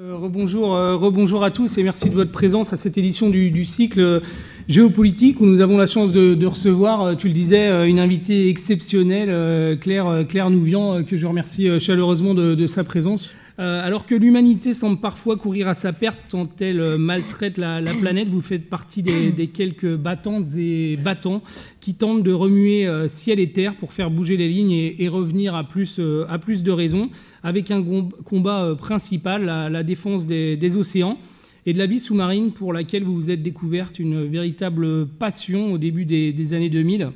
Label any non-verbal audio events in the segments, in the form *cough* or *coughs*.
Euh, rebonjour, euh, rebonjour à tous et merci de votre présence à cette édition du, cycle euh, géopolitique où nous avons la chance de, recevoir, tu le disais, une invitée exceptionnelle, Claire, Claire Nouvian, que je remercie chaleureusement de sa présence. Euh, alors que l'humanité semble parfois courir à sa perte tant elle euh, maltraite la, *coughs* planète, vous faites partie des, quelques battantes et battants qui tentent de remuer euh, ciel et terre pour faire bouger les lignes et, revenir à plus, de raisons, avec un combat principal, la, défense des, océans et de la vie sous-marine pour laquelle vous vous êtes découverte une véritable passion au début des années 2000,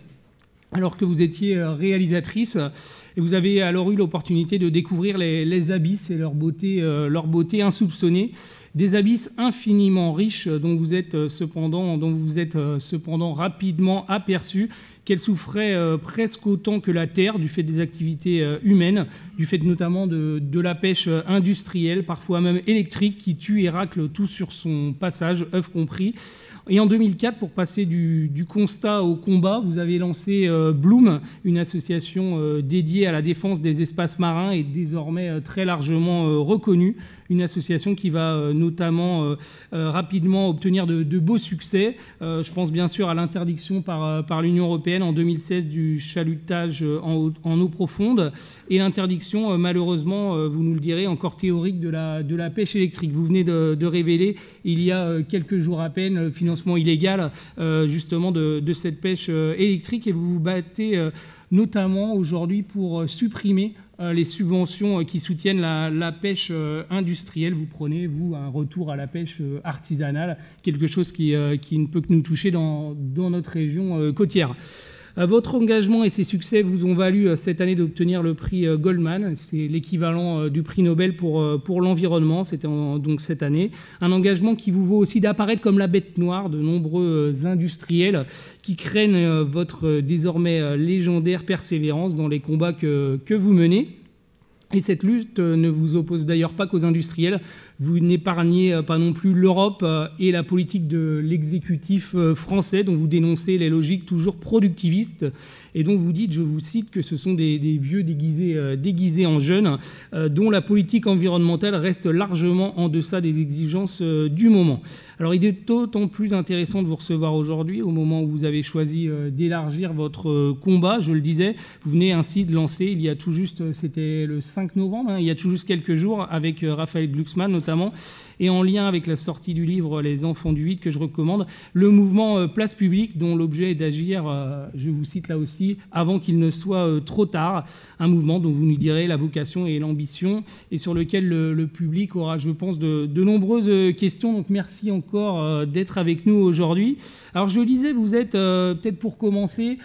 alors que vous étiez réalisatrice. Et vous avez alors eu l'opportunité de découvrir les, abysses et leur beauté, euh, leur beauté insoupçonnée des abysses infiniment riches dont vous êtes euh, cependant, dont vous êtes euh, cependant rapidement aperçu qu'elles souffraient presque autant que la Terre du fait des activités humaines, du fait notamment de, la pêche industrielle, parfois même électrique, qui tue et racle tout sur son passage, œufs compris. Et en 2004, pour passer du, constat au combat, vous avez lancé euh, Bloom, une association euh, dédiée à la défense des espaces marins et désormais euh, très largement reconnue une association qui va euh, notamment euh, euh, rapidement obtenir de, beaux succès. je pense bien sûr à l'interdiction par, l'Union européenne en 2016 du chalutage en, en eau profonde et l'interdiction, malheureusement, vous nous le direz, encore théorique de la, pêche électrique. Vous venez de, révéler il y a quelques jours à peine le financement illégal justement de cette pêche électrique et vous vous battez notamment aujourd'hui pour supprimer euh, les subventions euh, qui soutiennent la, pêche euh, industrielle. Vous prenez, vous, un retour à la pêche artisanale, quelque chose qui, ne peut que nous toucher dans notre région côtière. Euh, votre engagement et ses succès vous ont valu euh, cette année d'obtenir le prix euh, Goldman. C'est l'équivalent du prix Nobel pour, pour l'environnement. C'était donc cette année. Un engagement qui vous vaut aussi d'apparaître comme la bête noire de nombreux industriels qui craignent votre désormais légendaire persévérance dans les combats que, que vous menez. Et cette lutte ne vous oppose d'ailleurs pas qu'aux industriels. Vous n'épargnez euh, pas non plus l'Europe euh, et la politique de l'exécutif euh, français, dont vous dénoncez les logiques toujours productivistes et dont vous dites, je vous cite, que ce sont des, vieux déguisés, en jeunes, dont la politique environnementale reste largement en deçà des exigences du moment. Alors il est d'autant plus intéressant de vous recevoir aujourd'hui, au moment où vous avez choisi d'élargir votre combat, je le disais. Vous venez ainsi de lancer, il y a tout juste, c'était le 5 novembre, hein, il y a tout juste quelques jours, avec Raphaël Glucksmann notamment, et en lien avec la sortie du livre Les Enfants du Vide que je recommande, le mouvement euh, Place Publique, dont l'objet est d'agir, euh, je vous cite là aussi, avant qu'il ne soit euh, trop tard, un mouvement dont vous nous direz la vocation et l'ambition, et sur lequel le, public aura, je pense, de, nombreuses questions. Donc merci encore d'être avec nous aujourd'hui. Alors je disais, vous êtes, peut-être pour commencer,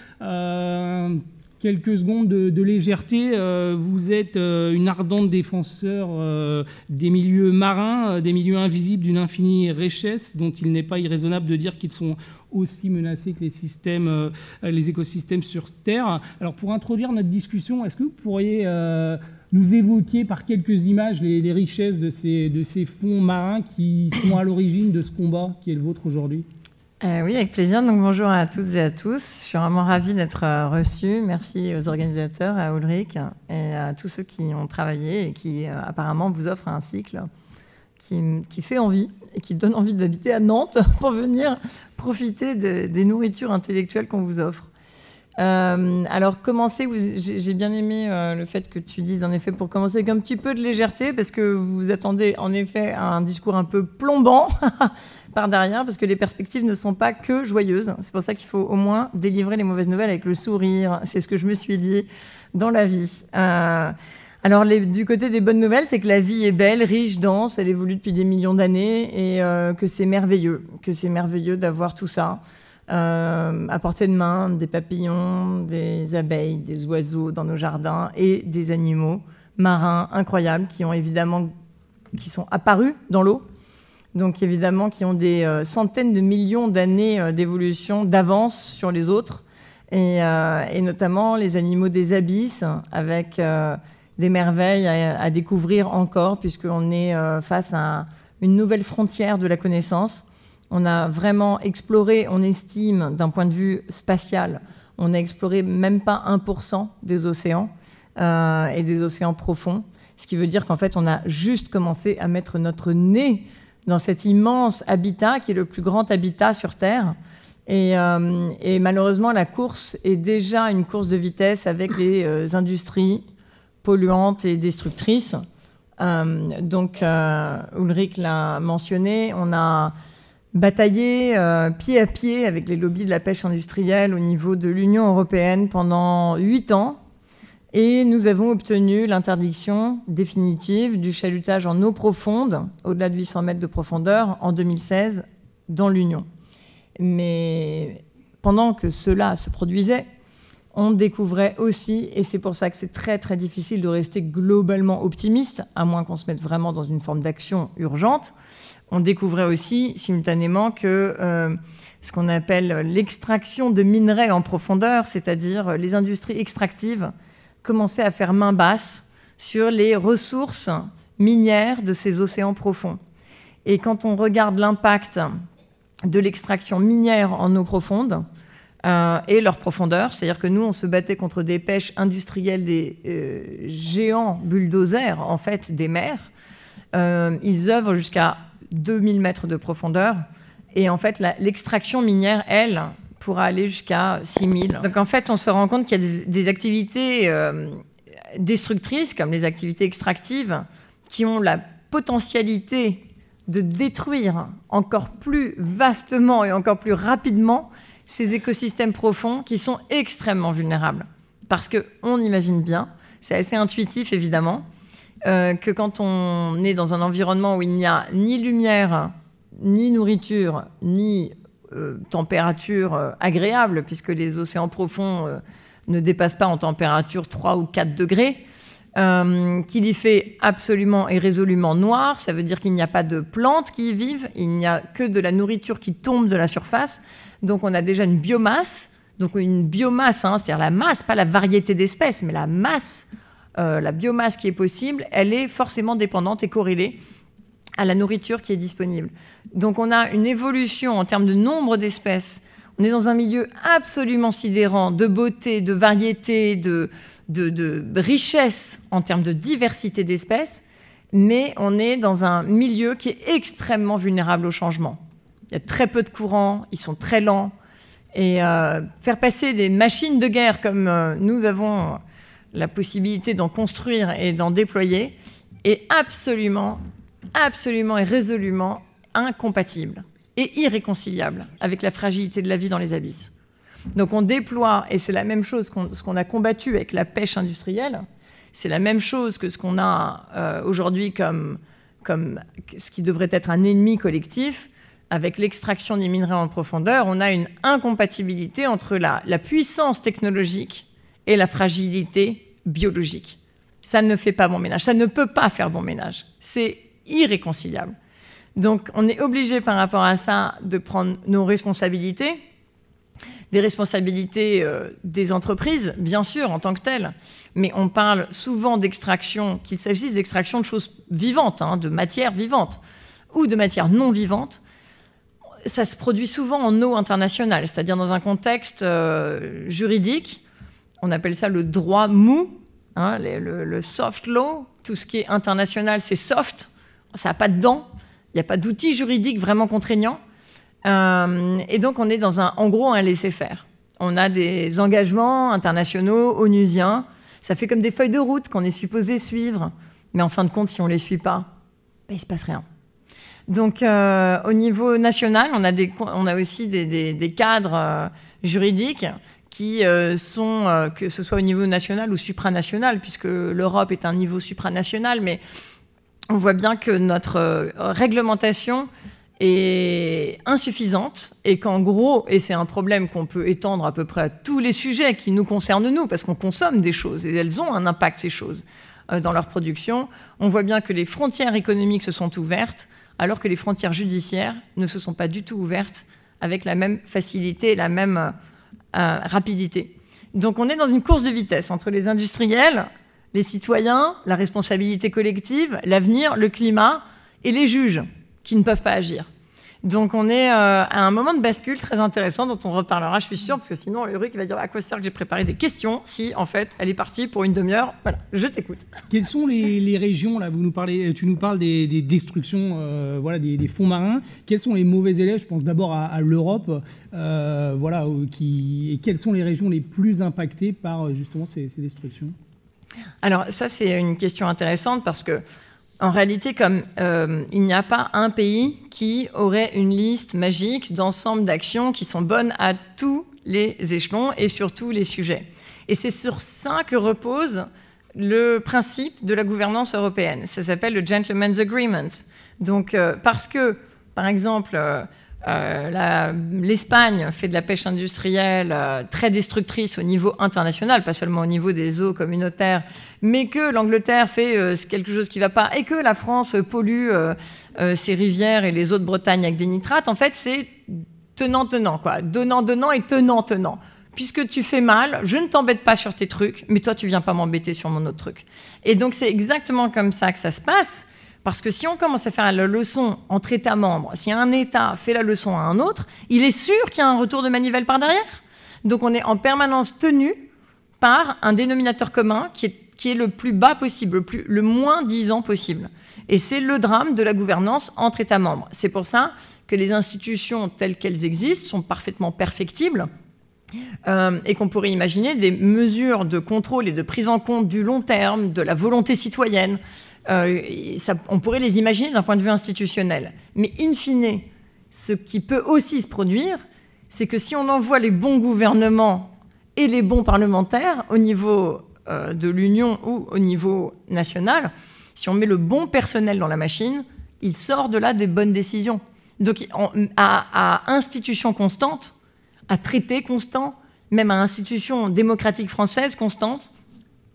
quelques secondes de, légèreté. Euh, vous êtes euh, une ardente défenseur euh, des milieux marins, des milieux invisibles d'une infinie richesse dont il n'est pas irraisonnable de dire qu'ils sont aussi menacés que les systèmes, les écosystèmes sur Terre. Alors pour introduire notre discussion, est-ce que vous pourriez nous évoquer par quelques images les, richesses de ces fonds marins qui sont à l'origine de ce combat qui est le vôtre aujourd'hui euh, oui, avec plaisir. Donc, bonjour à toutes et à tous. Je suis vraiment ravie d'être euh, reçue. Merci aux organisateurs, à Ulrich et à tous ceux qui ont travaillé et qui euh, apparemment vous offrent un cycle qui, fait envie et qui donne envie d'habiter à Nantes *laughs* pour venir profiter des nourritures intellectuelles qu'on vous offre. Euh, alors, commencer, j'ai bien aimé euh, le fait que tu dises, en effet, pour commencer avec un petit peu de légèreté, parce que vous attendez, en effet, un discours un peu plombant *laughs* par derrière, parce que les perspectives ne sont pas que joyeuses. C'est pour ça qu'il faut au moins délivrer les mauvaises nouvelles avec le sourire. C'est ce que je me suis dit dans la vie. Euh, alors, du côté des bonnes nouvelles, c'est que la vie est belle, riche, dense, elle évolue depuis des millions d'années, et que c'est merveilleux, que c'est merveilleux d'avoir tout ça. Euh, à portée de main des papillons, des abeilles, des oiseaux dans nos jardins et des animaux marins incroyables qui ont évidemment qui sont apparus dans l'eau. Donc évidemment qui ont des euh, centaines de millions d'années euh, d'évolution d'avance sur les autres et, notamment les animaux des abysses avec des merveilles à découvrir encore puisqu'on est face à une nouvelle frontière de la connaissance. On a vraiment exploré, on estime d'un point de vue spatial, on a exploré même pas 1% des océans euh, et des océans profonds, ce qui veut dire qu'en fait on a juste commencé à mettre notre nez dans cet immense habitat qui est le plus grand habitat sur Terre. Et, euh, malheureusement, la course est déjà une course de vitesse avec les euh, industries polluantes et destructrices. donc, Ulrich l'a mentionné, on a bataillé euh, pied à pied avec les lobbies de la pêche industrielle au niveau de l'Union européenne pendant huit ans. Et nous avons obtenu l'interdiction définitive du chalutage en eau profonde, au-delà de 800 mètres de profondeur, en 2016 dans l'Union. Mais pendant que cela se produisait, on découvrait aussi, et c'est pour ça que c'est très très difficile de rester globalement optimiste, à moins qu'on se mette vraiment dans une forme d'action urgente, on découvrait aussi simultanément que euh, ce qu'on appelle l'extraction de minerais en profondeur, c'est-à-dire les industries extractives, commençaient à faire main basse sur les ressources minières de ces océans profonds. Et quand on regarde l'impact de l'extraction minière en eau profonde euh, et leur profondeur, c'est-à-dire que nous, on se battait contre des pêches industrielles des euh, géants bulldozers, en fait, des mers. ils œuvrent jusqu'à 2000 mètres de profondeur. Et en fait, l'extraction minière, elle, pourra aller jusqu'à 6000. Donc en fait, on se rend compte qu'il y a des, activités euh, destructrices, comme les activités extractives, qui ont la potentialité de détruire encore plus vastement et encore plus rapidement ces écosystèmes profonds qui sont extrêmement vulnérables. Parce qu'on imagine bien, c'est assez intuitif évidemment, euh, que quand on est dans un environnement où il n'y a ni lumière, ni nourriture, ni euh, température euh, agréable, puisque les océans profonds ne dépassent pas en température 3 ou 4 degrés, qu'il y fait absolument et résolument noir, ça veut dire qu'il n'y a pas de plantes qui y vivent, il n'y a que de la nourriture qui tombe de la surface, donc on a déjà une biomasse, donc une biomasse, hein, c'est-à-dire la masse, pas la variété d'espèces, mais la masse euh, la biomasse qui est possible, elle est forcément dépendante et corrélée à la nourriture qui est disponible. Donc on a une évolution en termes de nombre d'espèces. On est dans un milieu absolument sidérant de beauté, de variété, de, richesse en termes de diversité d'espèces, mais on est dans un milieu qui est extrêmement vulnérable au changement. Il y a très peu de courants, ils sont très lents. Et euh, faire passer des machines de guerre comme euh, nous avons la possibilité d'en construire et d'en déployer est absolument, absolument et résolument incompatible et irréconciliable avec la fragilité de la vie dans les abysses. Donc on déploie, et c'est la même chose qu'on ce qu'on a combattu avec la pêche industrielle, c'est la même chose que ce qu'on a euh, aujourd'hui comme, ce qui devrait être un ennemi collectif, avec l'extraction des minerais en profondeur, on a une incompatibilité entre la puissance technologique et la fragilité biologique. Ça ne fait pas bon ménage, ça ne peut pas faire bon ménage. C'est irréconciliable. Donc on est obligé par rapport à ça de prendre nos responsabilités, des responsabilités euh, des entreprises, bien sûr, en tant que telles, mais on parle souvent d'extraction, qu'il s'agisse d'extraction de choses vivantes, hein, de matières vivantes ou de matières non vivantes. Ça se produit souvent en eau internationale, c'est-à-dire dans un contexte euh, juridique on appelle ça le droit mou, hein, le, soft law, tout ce qui est international, c'est soft, ça n'a pas de dents, il n'y a pas d'outils juridiques vraiment contraignants. Euh, et donc on est dans un, en gros un laisser-faire. On a des engagements internationaux, onusiens, ça fait comme des feuilles de route qu'on est supposé suivre, mais en fin de compte, si on ne les suit pas, ben, il ne se passe rien. Donc euh, au niveau national, on a, aussi des, cadres euh, juridiques qui euh, sont, euh, que ce soit au niveau national ou supranational, puisque l'Europe est un niveau supranational, mais on voit bien que notre euh, réglementation est insuffisante et qu'en gros, et c'est un problème qu'on peut étendre à peu près à tous les sujets qui nous concernent nous, parce qu'on consomme des choses et elles ont un impact, ces choses, dans leur production, on voit bien que les frontières économiques se sont ouvertes, alors que les frontières judiciaires ne se sont pas du tout ouvertes avec la même facilité, la même euh, rapidité. Donc on est dans une course de vitesse entre les industriels, les citoyens, la responsabilité collective, l'avenir, le climat et les juges qui ne peuvent pas agir. Donc on est euh, à un moment de bascule très intéressant dont on reparlera, je suis sûre, parce que sinon Ulrich va dire à quoi sert que j'ai préparé des questions si en fait elle est partie pour une demi-heure. Voilà, je t'écoute. Quelles sont les, régions là Vous nous parlez, tu nous parles des, destructions, euh, voilà, des, fonds marins. Quels sont les mauvais élèves Je pense d'abord à, l'Europe, euh, voilà, qui, et quelles sont les régions les plus impactées par justement ces destructions Alors ça c'est une question intéressante parce que en réalité, comme euh, il n'y a pas un pays qui aurait une liste magique d'ensemble d'actions qui sont bonnes à tous les échelons et sur tous les sujets. Et c'est sur ça que repose le principe de la gouvernance européenne. Ça s'appelle le Gentleman's Agreement. Donc, euh, parce que, par exemple, euh, euh, L'Espagne fait de la pêche industrielle euh, très destructrice au niveau international, pas seulement au niveau des eaux communautaires, mais que l'Angleterre fait euh, quelque chose qui ne va pas et que la France pollue euh, ses rivières et les eaux de Bretagne avec des nitrates. En fait, c'est tenant-tenant, quoi. Donnant-donnant et tenant-tenant. Puisque tu fais mal, je ne t'embête pas sur tes trucs, mais toi, tu viens pas m'embêter sur mon autre truc. Et donc, c'est exactement comme ça que ça se passe. Parce que si on commence à faire la leçon entre États membres, si un État fait la leçon à un autre, il est sûr qu'il y a un retour de manivelle par derrière. Donc on est en permanence tenu par un dénominateur commun qui est, le plus bas possible, le, moins disant possible. Et c'est le drame de la gouvernance entre États membres. C'est pour ça que les institutions telles qu'elles existent sont parfaitement perfectibles euh, et qu'on pourrait imaginer des mesures de contrôle et de prise en compte du long terme, de la volonté citoyenne, euh, on pourrait les imaginer d'un point de vue institutionnel. Mais in fine, ce qui peut aussi se produire, c'est que si on envoie les bons gouvernements et les bons parlementaires au niveau euh, de l'Union ou au niveau national, si on met le bon personnel dans la machine, il sort de là des bonnes décisions. Donc à, à institution constante, à traité constant, même à institution démocratique française constante,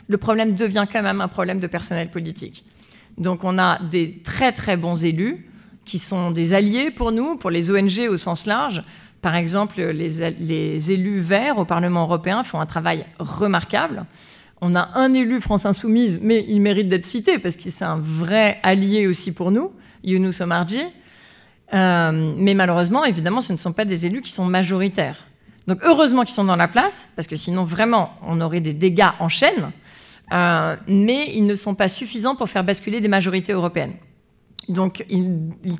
le problème devient quand même un problème de personnel politique. Donc on a des très très bons élus qui sont des alliés pour nous, pour les ONG au sens large. Par exemple, les, élus verts au Parlement européen font un travail remarquable. On a un élu France Insoumise, mais il mérite d'être cité parce qu'il c'est un vrai allié aussi pour nous, Younous Omarji. Euh, mais malheureusement, évidemment, ce ne sont pas des élus qui sont majoritaires. Donc heureusement qu'ils sont dans la place, parce que sinon vraiment, on aurait des dégâts en chaîne. Euh, mais ils ne sont pas suffisants pour faire basculer des majorités européennes. Donc il,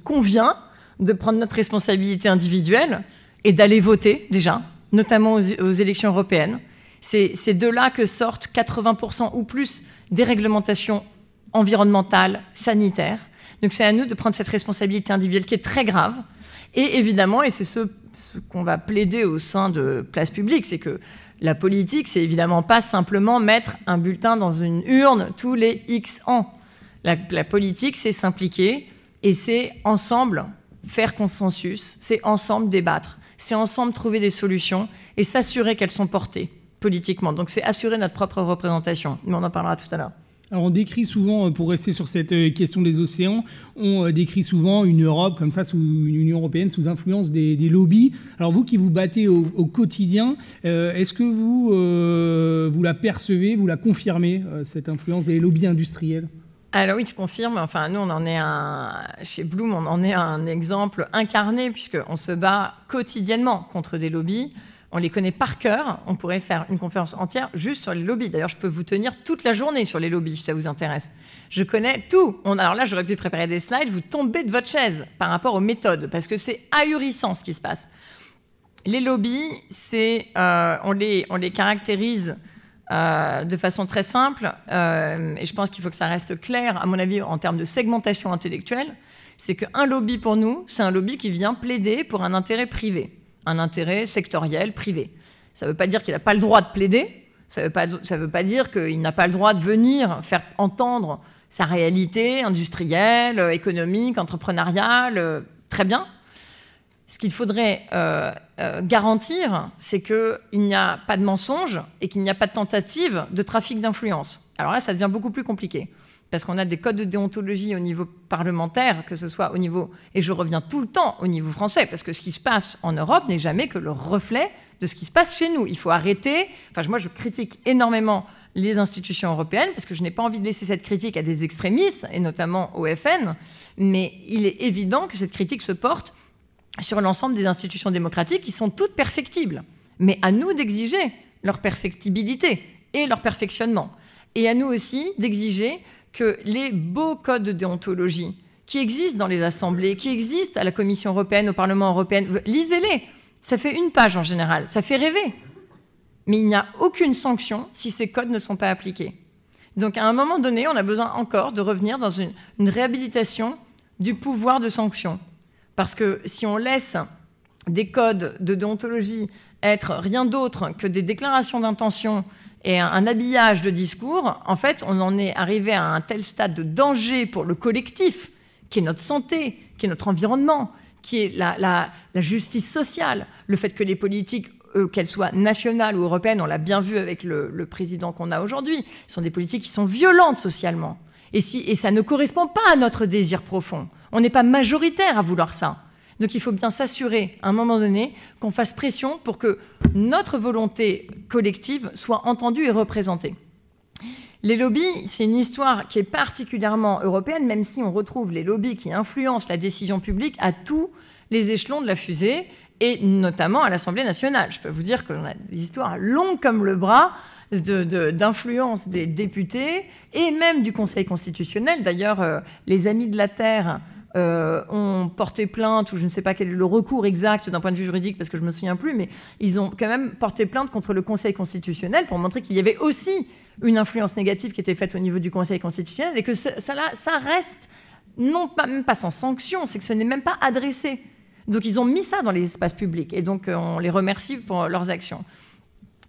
convient de prendre notre responsabilité individuelle et d'aller voter déjà, notamment aux, élections européennes. C'est de là que sortent 80% ou plus des réglementations environnementales, sanitaires. Donc c'est à nous de prendre cette responsabilité individuelle qui est très grave. Et évidemment, et c'est ce, ce qu'on va plaider au sein de Place Publique, c'est que la politique, c'est évidemment pas simplement mettre un bulletin dans une urne tous les X ans. La, politique, c'est s'impliquer et c'est ensemble faire consensus, c'est ensemble débattre, c'est ensemble trouver des solutions et s'assurer qu'elles sont portées politiquement. Donc c'est assurer notre propre représentation, mais on en parlera tout à l'heure. Alors on décrit souvent, euh, pour rester sur cette euh, question des océans, on euh, décrit souvent une Europe comme ça, sous une Union européenne sous influence des, lobbies. Alors vous qui vous battez au, quotidien, est-ce que vous, vous la percevez, vous la confirmez, cette influence des lobbies industriels alors oui, je confirme. Enfin, nous, on en est un chez Bloom, on en est un exemple incarné puisqu'on se bat quotidiennement contre des lobbies. On les connaît par cœur. On pourrait faire une conférence entière juste sur les lobbies. D'ailleurs, je peux vous tenir toute la journée sur les lobbies si ça vous intéresse. Je connais tout. alors là, j'aurais pu préparer des slides. Vous tombez de votre chaise par rapport aux méthodes parce que c'est ahurissant ce qui se passe. Les lobbies, c'est, euh, on, les, caractérise euh, de façon très simple, euh, et je pense qu'il faut que ça reste clair, à mon avis, en termes de segmentation intellectuelle, c'est qu'un lobby pour nous, c'est un lobby qui vient plaider pour un intérêt privé un intérêt sectoriel, privé. Ça ne veut pas dire qu'il n'a pas le droit de plaider, ça ne veut, pas dire qu'il n'a pas le droit de venir faire entendre sa réalité industrielle, économique, entrepreneuriale, très bien. Ce qu'il faudrait euh, euh, garantir, c'est qu'il n'y a pas de mensonge et qu'il n'y a pas de tentative de trafic d'influence. Alors là, ça devient beaucoup plus compliqué parce qu'on a des codes de déontologie au niveau parlementaire, que ce soit au niveau, et je reviens tout le temps au niveau français, parce que ce qui se passe en Europe n'est jamais que le reflet de ce qui se passe chez nous. Il faut arrêter, enfin moi je critique énormément les institutions européennes, parce que je n'ai pas envie de laisser cette critique à des extrémistes, et notamment au FN, mais il est évident que cette critique se porte sur l'ensemble des institutions démocratiques qui sont toutes perfectibles. Mais à nous d'exiger leur perfectibilité et leur perfectionnement. Et à nous aussi d'exiger que les beaux codes de déontologie qui existent dans les assemblées, qui existent à la Commission européenne, au Parlement européen, lisez-les. Ça fait une page en général, ça fait rêver. Mais il n'y a aucune sanction si ces codes ne sont pas appliqués. Donc à un moment donné, on a besoin encore de revenir dans une, réhabilitation du pouvoir de sanction. Parce que si on laisse des codes de déontologie être rien d'autre que des déclarations d'intention et un, habillage de discours, en fait, on en est arrivé à un tel stade de danger pour le collectif, qui est notre santé, qui est notre environnement, qui est la, justice sociale, le fait que les politiques euh, qu'elles soient nationales ou européennes, on l'a bien vu avec le, président qu'on a aujourd'hui, sont des politiques qui sont violentes socialement. et ça ne correspond pas à notre désir profond. On n'est pas majoritaire à vouloir ça. Donc il faut bien s'assurer, à un moment donné, qu'on fasse pression pour que notre volonté collective soit entendue et représentée. Les lobbies, c'est une histoire qui est particulièrement européenne, même si on retrouve les lobbies qui influencent la décision publique à tous les échelons de la fusée, et notamment à l'Assemblée nationale. Je peux vous dire qu'on a des histoires longues comme le bras d'influence des députés et même du Conseil constitutionnel. D'ailleurs, euh, les Amis de la Terre euh, ont porté plainte, ou je ne sais pas quel est le recours exact d'un point de vue juridique, parce que je ne me souviens plus, mais ils ont quand même porté plainte contre le Conseil constitutionnel pour montrer qu'il y avait aussi une influence négative qui était faite au niveau du Conseil constitutionnel, et que ça, reste non pas, même pas sans sanction, c'est que ce n'est même pas adressé. Donc ils ont mis ça dans l'espace public, et donc euh, on les remercie pour leurs actions.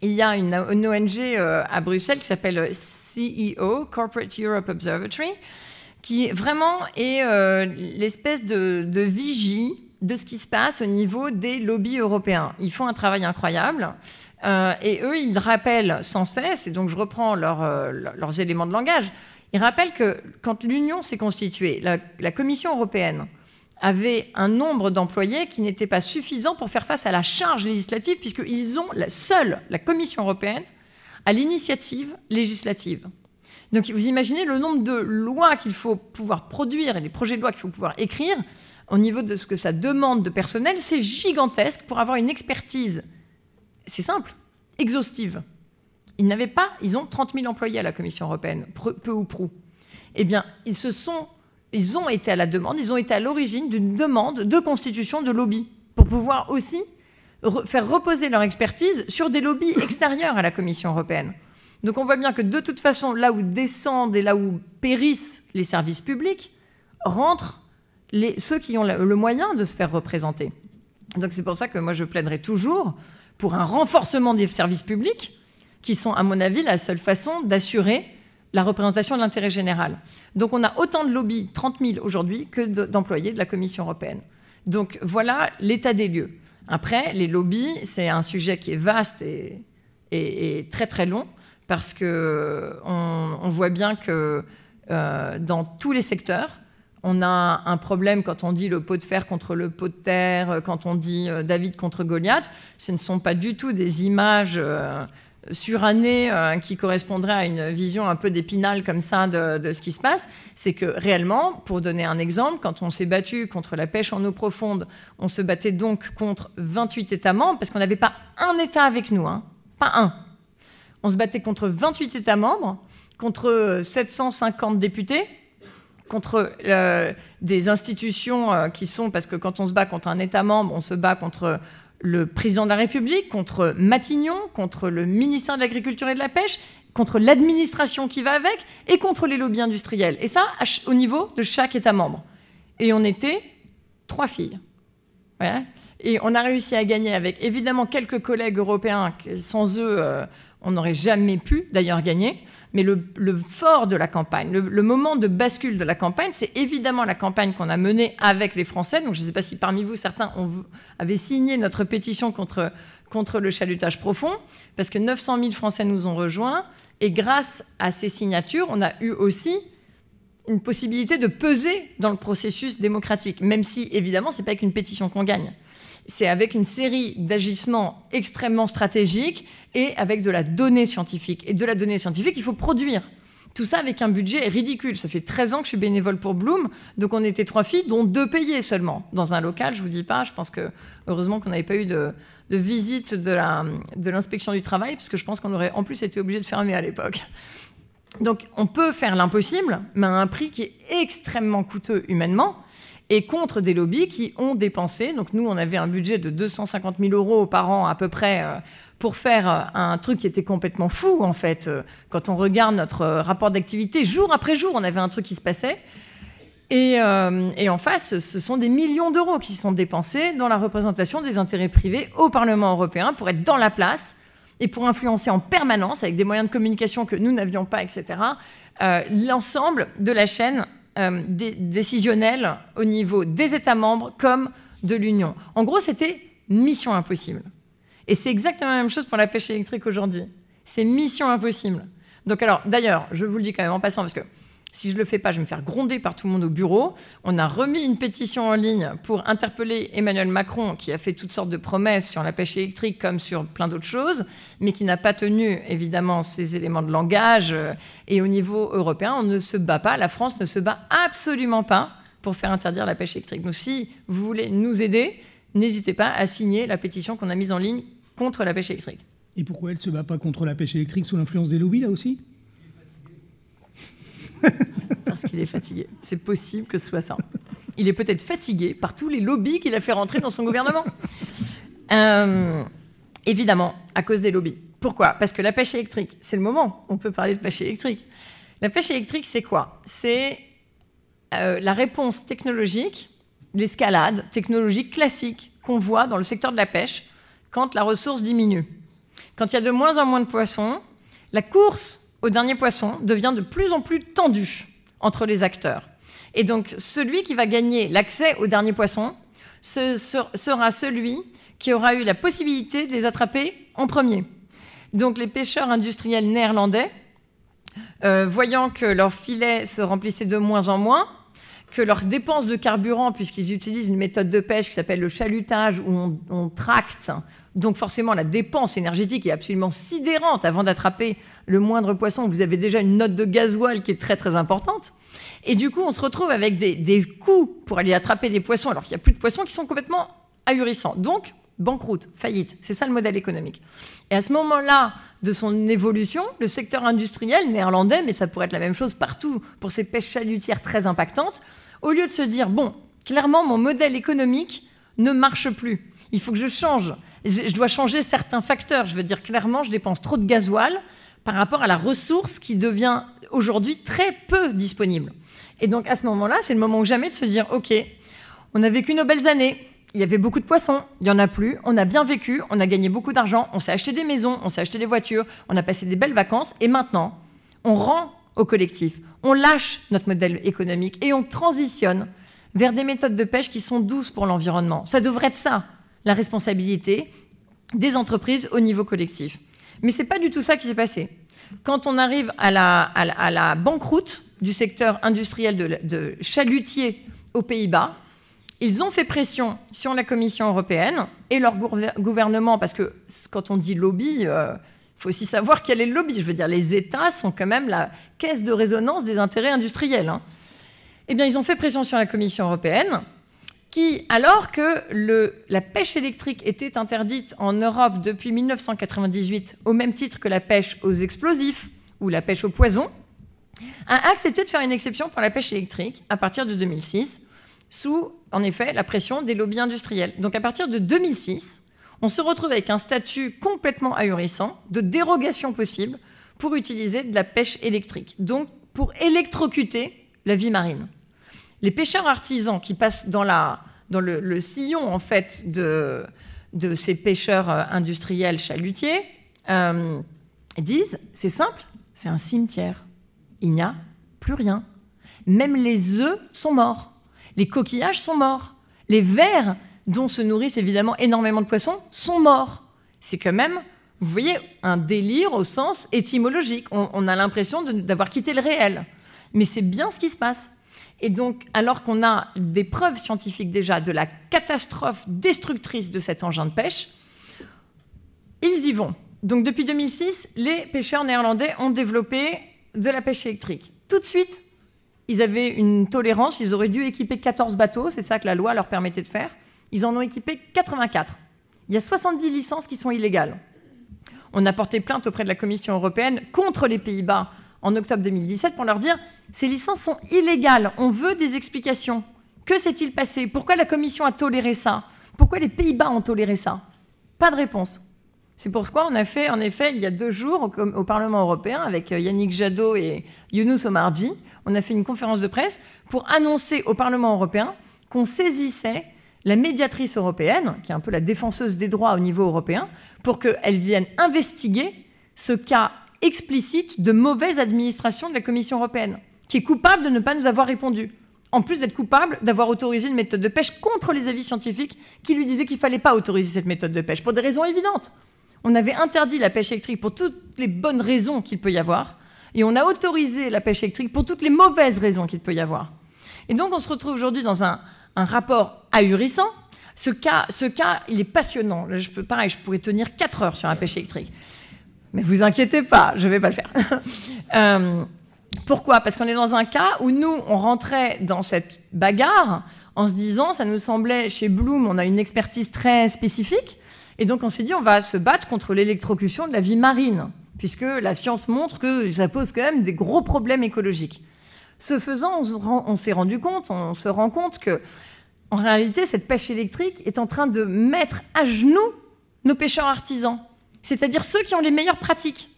Il y a une ONG euh, à Bruxelles qui s'appelle CEO, Corporate Europe Observatory, qui vraiment est euh, l'espèce de, vigie de ce qui se passe au niveau des lobbies européens. Ils font un travail incroyable. Euh, et eux, ils rappellent sans cesse, et donc je reprends euh, leurs éléments de langage, ils rappellent que quand l'Union s'est constituée, la, Commission européenne avait un nombre d'employés qui n'était pas suffisant pour faire face à la charge législative, puisqu'ils ont la seule, la Commission européenne, à l'initiative législative. Donc vous imaginez le nombre de lois qu'il faut pouvoir produire et les projets de loi qu'il faut pouvoir écrire au niveau de ce que ça demande de personnel, c'est gigantesque pour avoir une expertise. C'est simple, exhaustive. Ils n'avaient pas, ils ont 30 000 employés à la Commission européenne, peu ou prou. Eh bien, ils se sont, ils ont été à la demande, ils ont été à l'origine d'une demande de constitution de lobby pour pouvoir aussi faire reposer leur expertise sur des lobbies extérieurs à la Commission européenne. Donc on voit bien que de toute façon, là où descendent et là où périssent les services publics, rentrent les, ceux qui ont le moyen de se faire représenter. Donc c'est pour ça que moi je plaiderai toujours pour un renforcement des services publics, qui sont à mon avis la seule façon d'assurer la représentation de l'intérêt général. Donc on a autant de lobbies, 30 000 aujourd'hui, que d'employés de la Commission européenne. Donc voilà l'état des lieux. Après, les lobbies, c'est un sujet qui est vaste et, et très très long parce que on, voit bien que euh, dans tous les secteurs, on a un problème quand on dit le pot de fer contre le pot de terre, quand on dit euh, David contre Goliath. Ce ne sont pas du tout des images euh, surannées qui correspondraient à une vision un peu d'épinal comme ça de, ce qui se passe. C'est que réellement, pour donner un exemple, quand on s'est battu contre la pêche en eau profonde, on se battait donc contre 28 États membres parce qu'on n'avait pas un État avec nous, hein. pas un. On se battait contre 28 États membres, contre 750 euh, députés, contre euh, des institutions euh, qui sont, parce que quand on se bat contre un État membre, on se bat contre le président de la République, contre Matignon, contre le ministère de l'Agriculture et de la Pêche, contre l'administration qui va avec, et contre les lobbies industriels. Et ça, au niveau de chaque État membre. Et on était trois filles. Et on a réussi à gagner avec évidemment quelques collègues européens, sans eux, on n'aurait jamais pu d'ailleurs gagner. Mais le, fort de la campagne, le, moment de bascule de la campagne, c'est évidemment la campagne qu'on a menée avec les Français. Donc je ne sais pas si parmi vous, certains ont, avaient signé notre pétition contre, contre le chalutage profond, parce que 900 000 Français nous ont rejoints. Et grâce à ces signatures, on a eu aussi une possibilité de peser dans le processus démocratique, même si évidemment, ce n'est pas avec une pétition qu'on gagne c'est avec une série d'agissements extrêmement stratégiques et avec de la donnée scientifique. Et de la donnée scientifique, il faut produire. Tout ça avec un budget ridicule. Ça fait 13 ans que je suis bénévole pour Bloom, donc on était trois filles, dont deux payées seulement. Dans un local, je vous dis pas, je pense que heureusement qu'on n'avait pas eu de, de visite de l'inspection du travail, parce que je pense qu'on aurait en plus été obligé de fermer à l'époque. Donc on peut faire l'impossible, mais à un prix qui est extrêmement coûteux humainement, et contre des lobbies qui ont dépensé. Donc nous, on avait un budget de 250 000 euros par an à peu près euh, pour faire euh, un truc qui était complètement fou, en fait. Euh, quand on regarde notre rapport d'activité, jour après jour, on avait un truc qui se passait. Et, en face, ce sont des millions d'euros qui sont dépensés dans la représentation des intérêts privés au Parlement européen pour être dans la place et pour influencer en permanence, avec des moyens de communication que nous n'avions pas, etc., l'ensemble de la chaîne euh, décisionnelle au niveau des États membres comme de l'Union. En gros, c'était mission impossible. Et c'est exactement la même chose pour la pêche électrique aujourd'hui. C'est mission impossible. Donc alors, d'ailleurs, je vous le dis quand même en passant, parce que si je ne le fais pas, je vais me faire gronder par tout le monde au bureau. On a remis une pétition en ligne pour interpeller Emmanuel Macron, qui a fait toutes sortes de promesses sur la pêche électrique comme sur plein d'autres choses, mais qui n'a pas tenu évidemment ses éléments de langage. Euh, et au niveau européen, on ne se bat pas. La France ne se bat absolument pas pour faire interdire la pêche électrique. Donc si vous voulez nous aider, n'hésitez pas à signer la pétition qu'on a mise en ligne contre la pêche électrique. Et pourquoi elle ne se bat pas contre la pêche électrique sous l'influence des lobbies, là aussi *laughs* Parce qu'il est fatigué. C'est possible que ce soit ça. Il est peut-être fatigué par tous les lobbies qu'il a fait rentrer dans son gouvernement. *laughs* Euh, évidemment, à cause des lobbies. Pourquoi Parce que la pêche électrique, c'est le moment, on peut parler de pêche électrique. La pêche électrique, c'est quoi C'est euh, la réponse technologique, l'escalade technologique classique qu'on voit dans le secteur de la pêche quand la ressource diminue. Quand il y a de moins en moins de poissons, la course au dernier poisson devient de plus en plus tendu entre les acteurs. Et donc celui qui va gagner l'accès au dernier poisson sera celui qui aura eu la possibilité de les attraper en premier. Donc les pêcheurs industriels néerlandais, euh, voyant que leurs filets se remplissaient de moins en moins, que leurs dépenses de carburant, puisqu'ils utilisent une méthode de pêche qui s'appelle le chalutage, où on tracte donc forcément, la dépense énergétique est absolument sidérante. Avant d'attraper le moindre poisson, vous avez déjà une note de gasoil qui est très très importante. Et du coup, on se retrouve avec des, des coûts pour aller attraper des poissons, alors qu'il n'y a plus de poissons, qui sont complètement ahurissants. Donc, banqueroute, faillite. C'est ça le modèle économique. Et à ce moment-là de son évolution, le secteur industriel néerlandais, mais ça pourrait être la même chose partout pour ces pêches chalutières très impactantes, au lieu de se dire, bon, clairement, mon modèle économique ne marche plus. Il faut que je change je, dois changer certains facteurs. Je veux dire, clairement, je dépense trop de gasoil par rapport à la ressource qui devient aujourd'hui très peu disponible. Et donc à ce moment-là, c'est le moment ou jamais de se dire, OK, on a vécu nos belles années, il y avait beaucoup de poissons, il n'y en a plus, on a bien vécu, on a gagné beaucoup d'argent, on s'est acheté des maisons, on s'est acheté des voitures, on a passé des belles vacances, et maintenant, on rend au collectif, on lâche notre modèle économique et on transitionne vers des méthodes de pêche qui sont douces pour l'environnement. Ça devrait être ça, la responsabilité des entreprises au niveau collectif. Mais ce n'est pas du tout ça qui s'est passé. Quand on arrive à la, banqueroute du secteur industriel de, chalutiers chalutier aux Pays-Bas, ils ont fait pression sur la Commission européenne et leur gouvernement, parce que quand on dit lobby, il euh, faut aussi savoir quel est le lobby. Je veux dire, les États sont quand même la caisse de résonance des intérêts industriels. Hein. Eh bien, ils ont fait pression sur la Commission européenne qui, alors que la pêche électrique était interdite en Europe depuis 1998, au même titre que la pêche aux explosifs ou la pêche au poison, a accepté de faire une exception pour la pêche électrique à partir de 2006, sous, en effet, la pression des lobbies industriels. Donc à partir de 2006, on se retrouve avec un statut complètement ahurissant de dérogation possible pour utiliser de la pêche électrique, donc pour électrocuter la vie marine les pêcheurs artisans qui passent dans, la, dans le, sillon en fait de, de ces pêcheurs euh, industriels chalutiers euh, disent c'est simple, c'est un cimetière. Il n'y a plus rien. Même les œufs sont morts, les coquillages sont morts, les vers dont se nourrissent évidemment énormément de poissons sont morts. C'est quand même, vous voyez, un délire au sens étymologique. on a l'impression d'avoir quitté le réel. Mais c'est bien ce qui se passe. Et donc, alors qu'on a des preuves scientifiques déjà de la catastrophe destructrice de cet engin de pêche, ils y vont. Donc, depuis 2006, les pêcheurs néerlandais ont développé de la pêche électrique. Tout de suite, ils avaient une tolérance, ils auraient dû équiper 14 bateaux, c'est ça que la loi leur permettait de faire. Ils en ont équipé 84. Il y a 70 licences qui sont illégales. On a porté plainte auprès de la Commission européenne contre les Pays-Bas en octobre 2017 pour leur dire ces licences sont illégales, on veut des explications. Que s'est-il passé Pourquoi la Commission a toléré ça Pourquoi les Pays-Bas ont toléré ça Pas de réponse. C'est pourquoi on a fait, en effet, il y a deux jours au, Parlement européen, avec euh, Yannick Jadot et Younous Omarji, on a fait une conférence de presse pour annoncer au Parlement européen qu'on saisissait la médiatrice européenne, qui est un peu la défenseuse des droits au niveau européen, pour qu'elle vienne investiguer ce cas explicite de mauvaise administration de la Commission européenne, qui est coupable de ne pas nous avoir répondu. En plus d'être coupable d'avoir autorisé une méthode de pêche contre les avis scientifiques qui lui disaient qu'il ne fallait pas autoriser cette méthode de pêche, pour des raisons évidentes. On avait interdit la pêche électrique pour toutes les bonnes raisons qu'il peut y avoir, et on a autorisé la pêche électrique pour toutes les mauvaises raisons qu'il peut y avoir. Et donc on se retrouve aujourd'hui dans un, rapport ahurissant. Ce cas, ce cas, il est passionnant. Je peux, pareil, je pourrais tenir 4 heures sur la pêche électrique mais vous inquiétez pas, je vais pas le faire. *laughs* Euh, pourquoi Parce qu'on est dans un cas où nous, on rentrait dans cette bagarre en se disant, ça nous semblait, chez Bloom, on a une expertise très spécifique, et donc on s'est dit, on va se battre contre l'électrocution de la vie marine, puisque la science montre que ça pose quand même des gros problèmes écologiques. Ce faisant, on s'est rendu compte, on se rend compte que, en réalité, cette pêche électrique est en train de mettre à genoux nos pêcheurs artisans c'est-à-dire ceux qui ont les meilleures pratiques.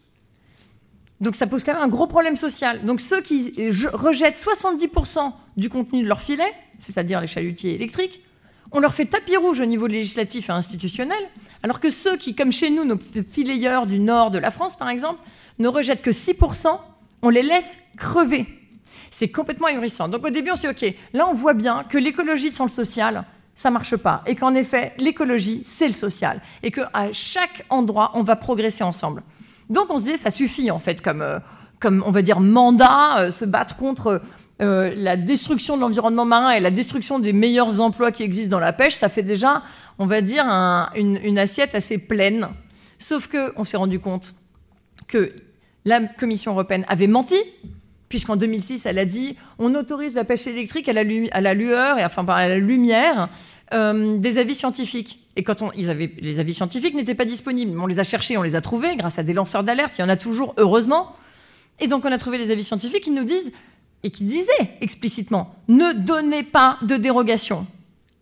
Donc ça pose quand même un gros problème social. Donc ceux qui euh, rejettent 70% du contenu de leur filet, c'est-à-dire les chalutiers électriques, on leur fait tapis rouge au niveau législatif et institutionnel, alors que ceux qui, comme chez nous, nos filayeurs du nord de la France par exemple, ne rejettent que 6%, on les laisse crever. C'est complètement ahurissant. Donc au début, on s'est dit, OK, là on voit bien que l'écologie sans le social, ça marche pas. Et qu'en effet, l'écologie, c'est le social. Et qu'à chaque endroit, on va progresser ensemble. Donc on se dit, ça suffit en fait comme, euh, comme on va dire, mandat, euh, se battre contre euh, la destruction de l'environnement marin et la destruction des meilleurs emplois qui existent dans la pêche. Ça fait déjà, on va dire, une, assiette assez pleine. Sauf que on s'est rendu compte que la Commission européenne avait menti puisqu'en 2006, elle a dit on autorise la pêche électrique à la, à lueur, et, enfin à la lumière, euh, des avis scientifiques. Et quand on, ils avaient, les avis scientifiques n'étaient pas disponibles. On les a cherchés, on les a trouvés grâce à des lanceurs d'alerte. Il y en a toujours, heureusement. Et donc, on a trouvé les avis scientifiques qui nous disent, et qui disaient explicitement, ne donnez pas de dérogation.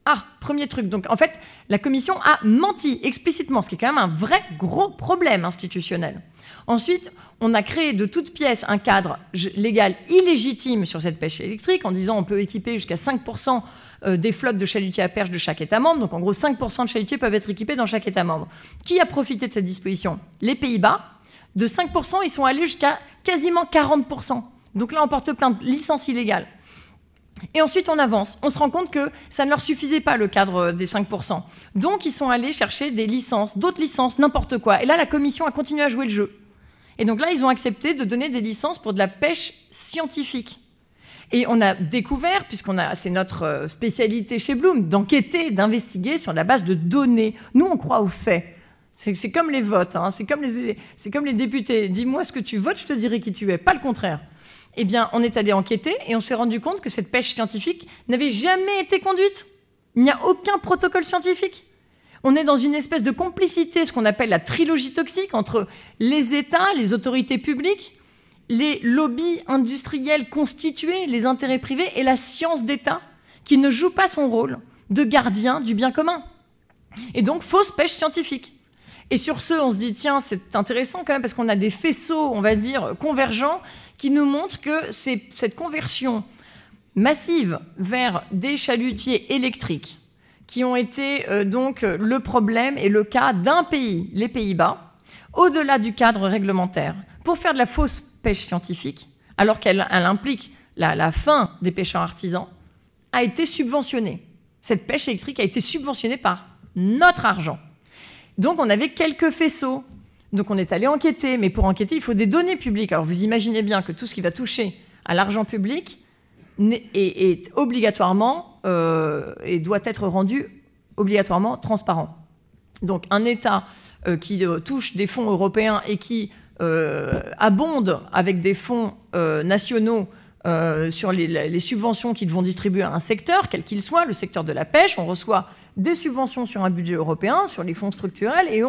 Ah, premier truc. Donc, en fait, la commission a menti explicitement, ce qui est quand même un vrai gros problème institutionnel. Ensuite, on a créé de toutes pièces un cadre légal illégitime sur cette pêche électrique en disant on peut équiper jusqu'à 5% euh, des flottes de chalutiers à perche de chaque État membre. Donc en gros, 5% de chalutiers peuvent être équipés dans chaque État membre. Qui a profité de cette disposition Les Pays-Bas. De 5%, ils sont allés jusqu'à quasiment 40%. Donc là, on porte plein de licences illégale. Et ensuite, on avance. On se rend compte que ça ne leur suffisait pas, le cadre euh, des 5%. Donc, ils sont allés chercher des licences, d'autres licences, n'importe quoi. Et là, la commission a continué à jouer le jeu. Et donc là, ils ont accepté de donner des licences pour de la pêche scientifique. Et on a découvert, puisqu'on a, c'est notre euh, spécialité chez Bloom, d'enquêter, d'investiguer sur la base de données. Nous, on croit aux faits. C'est, comme les votes, hein. c'est comme les députés. Dis-moi ce que tu votes, je te dirai qui tu es, pas le contraire. Eh bien, on est allé enquêter et on s'est rendu compte que cette pêche scientifique n'avait jamais été conduite. Il n'y a aucun protocole scientifique. On est dans une espèce de complicité, ce qu'on appelle la trilogie toxique, entre les États, les autorités publiques, les lobbies industriels constitués, les intérêts privés et la science d'État qui ne joue pas son rôle de gardien du bien commun. Et donc fausse pêche scientifique. Et sur ce, on se dit, tiens, c'est intéressant quand même parce qu'on a des faisceaux, on va dire, convergents qui nous montrent que cette conversion massive vers des chalutiers électriques, qui ont été euh, donc euh, le problème et le cas d'un pays, les Pays-Bas, au-delà du cadre réglementaire, pour faire de la fausse pêche scientifique, alors qu'elle implique la, fin des pêcheurs artisans, a été subventionnée. Cette pêche électrique a été subventionnée par notre argent. Donc on avait quelques faisceaux. Donc on est allé enquêter, mais pour enquêter, il faut des données publiques. Alors vous imaginez bien que tout ce qui va toucher à l'argent public est obligatoirement euh, et doit être rendu obligatoirement transparent. Donc un État euh, qui euh, touche des fonds européens et qui abonde avec des fonds nationaux sur les, subventions qu'ils vont distribuer à un secteur, quel qu'il soit, le secteur de la pêche, on reçoit des subventions sur un budget européen, sur les fonds structurels, et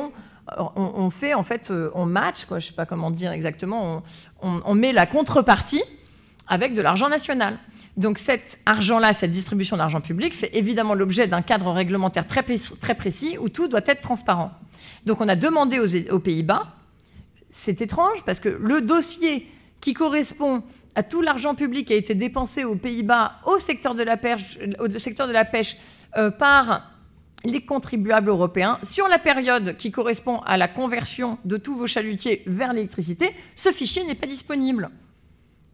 on fait en fait, on match, quoi, je sais pas comment dire exactement, on met la contrepartie avec de l'argent national. Donc cet argent-là, cette distribution d'argent public fait évidemment l'objet d'un cadre réglementaire très, précis où tout doit être transparent. Donc on a demandé aux, Pays-Bas, c'est étrange parce que le dossier qui correspond à tout l'argent public qui a été dépensé aux Pays-Bas au secteur de la pêche, euh, par les contribuables européens sur la période qui correspond à la conversion de tous vos chalutiers vers l'électricité, ce fichier n'est pas disponible.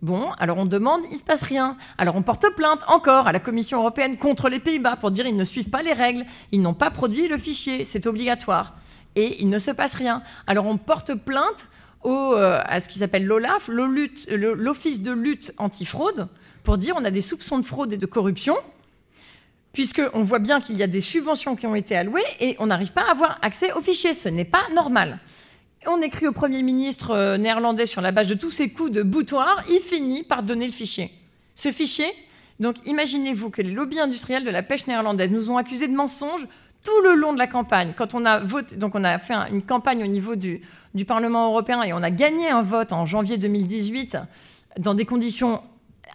Bon, alors on demande, il se passe rien. Alors on porte plainte encore à la Commission européenne contre les Pays-Bas pour dire ils ne suivent pas les règles, ils n'ont pas produit le fichier, c'est obligatoire. Et il ne se passe rien. Alors on porte plainte au, euh, à ce qui s'appelle l'OLAF, l'Office de lutte anti-fraude, pour dire on a des soupçons de fraude et de corruption, puisqu'on voit bien qu'il y a des subventions qui ont été allouées et on n'arrive pas à avoir accès au fichier, Ce n'est pas normal. On écrit au Premier ministre euh, néerlandais sur la base de tous ces coups de boutoir. Il finit par donner le fichier. Ce fichier, donc imaginez-vous que les lobbies industriels de la pêche néerlandaise nous ont accusés de mensonges tout le long de la campagne. Quand on a voté, donc on a fait une campagne au niveau du, Parlement européen et on a gagné un vote en janvier 2018 dans des conditions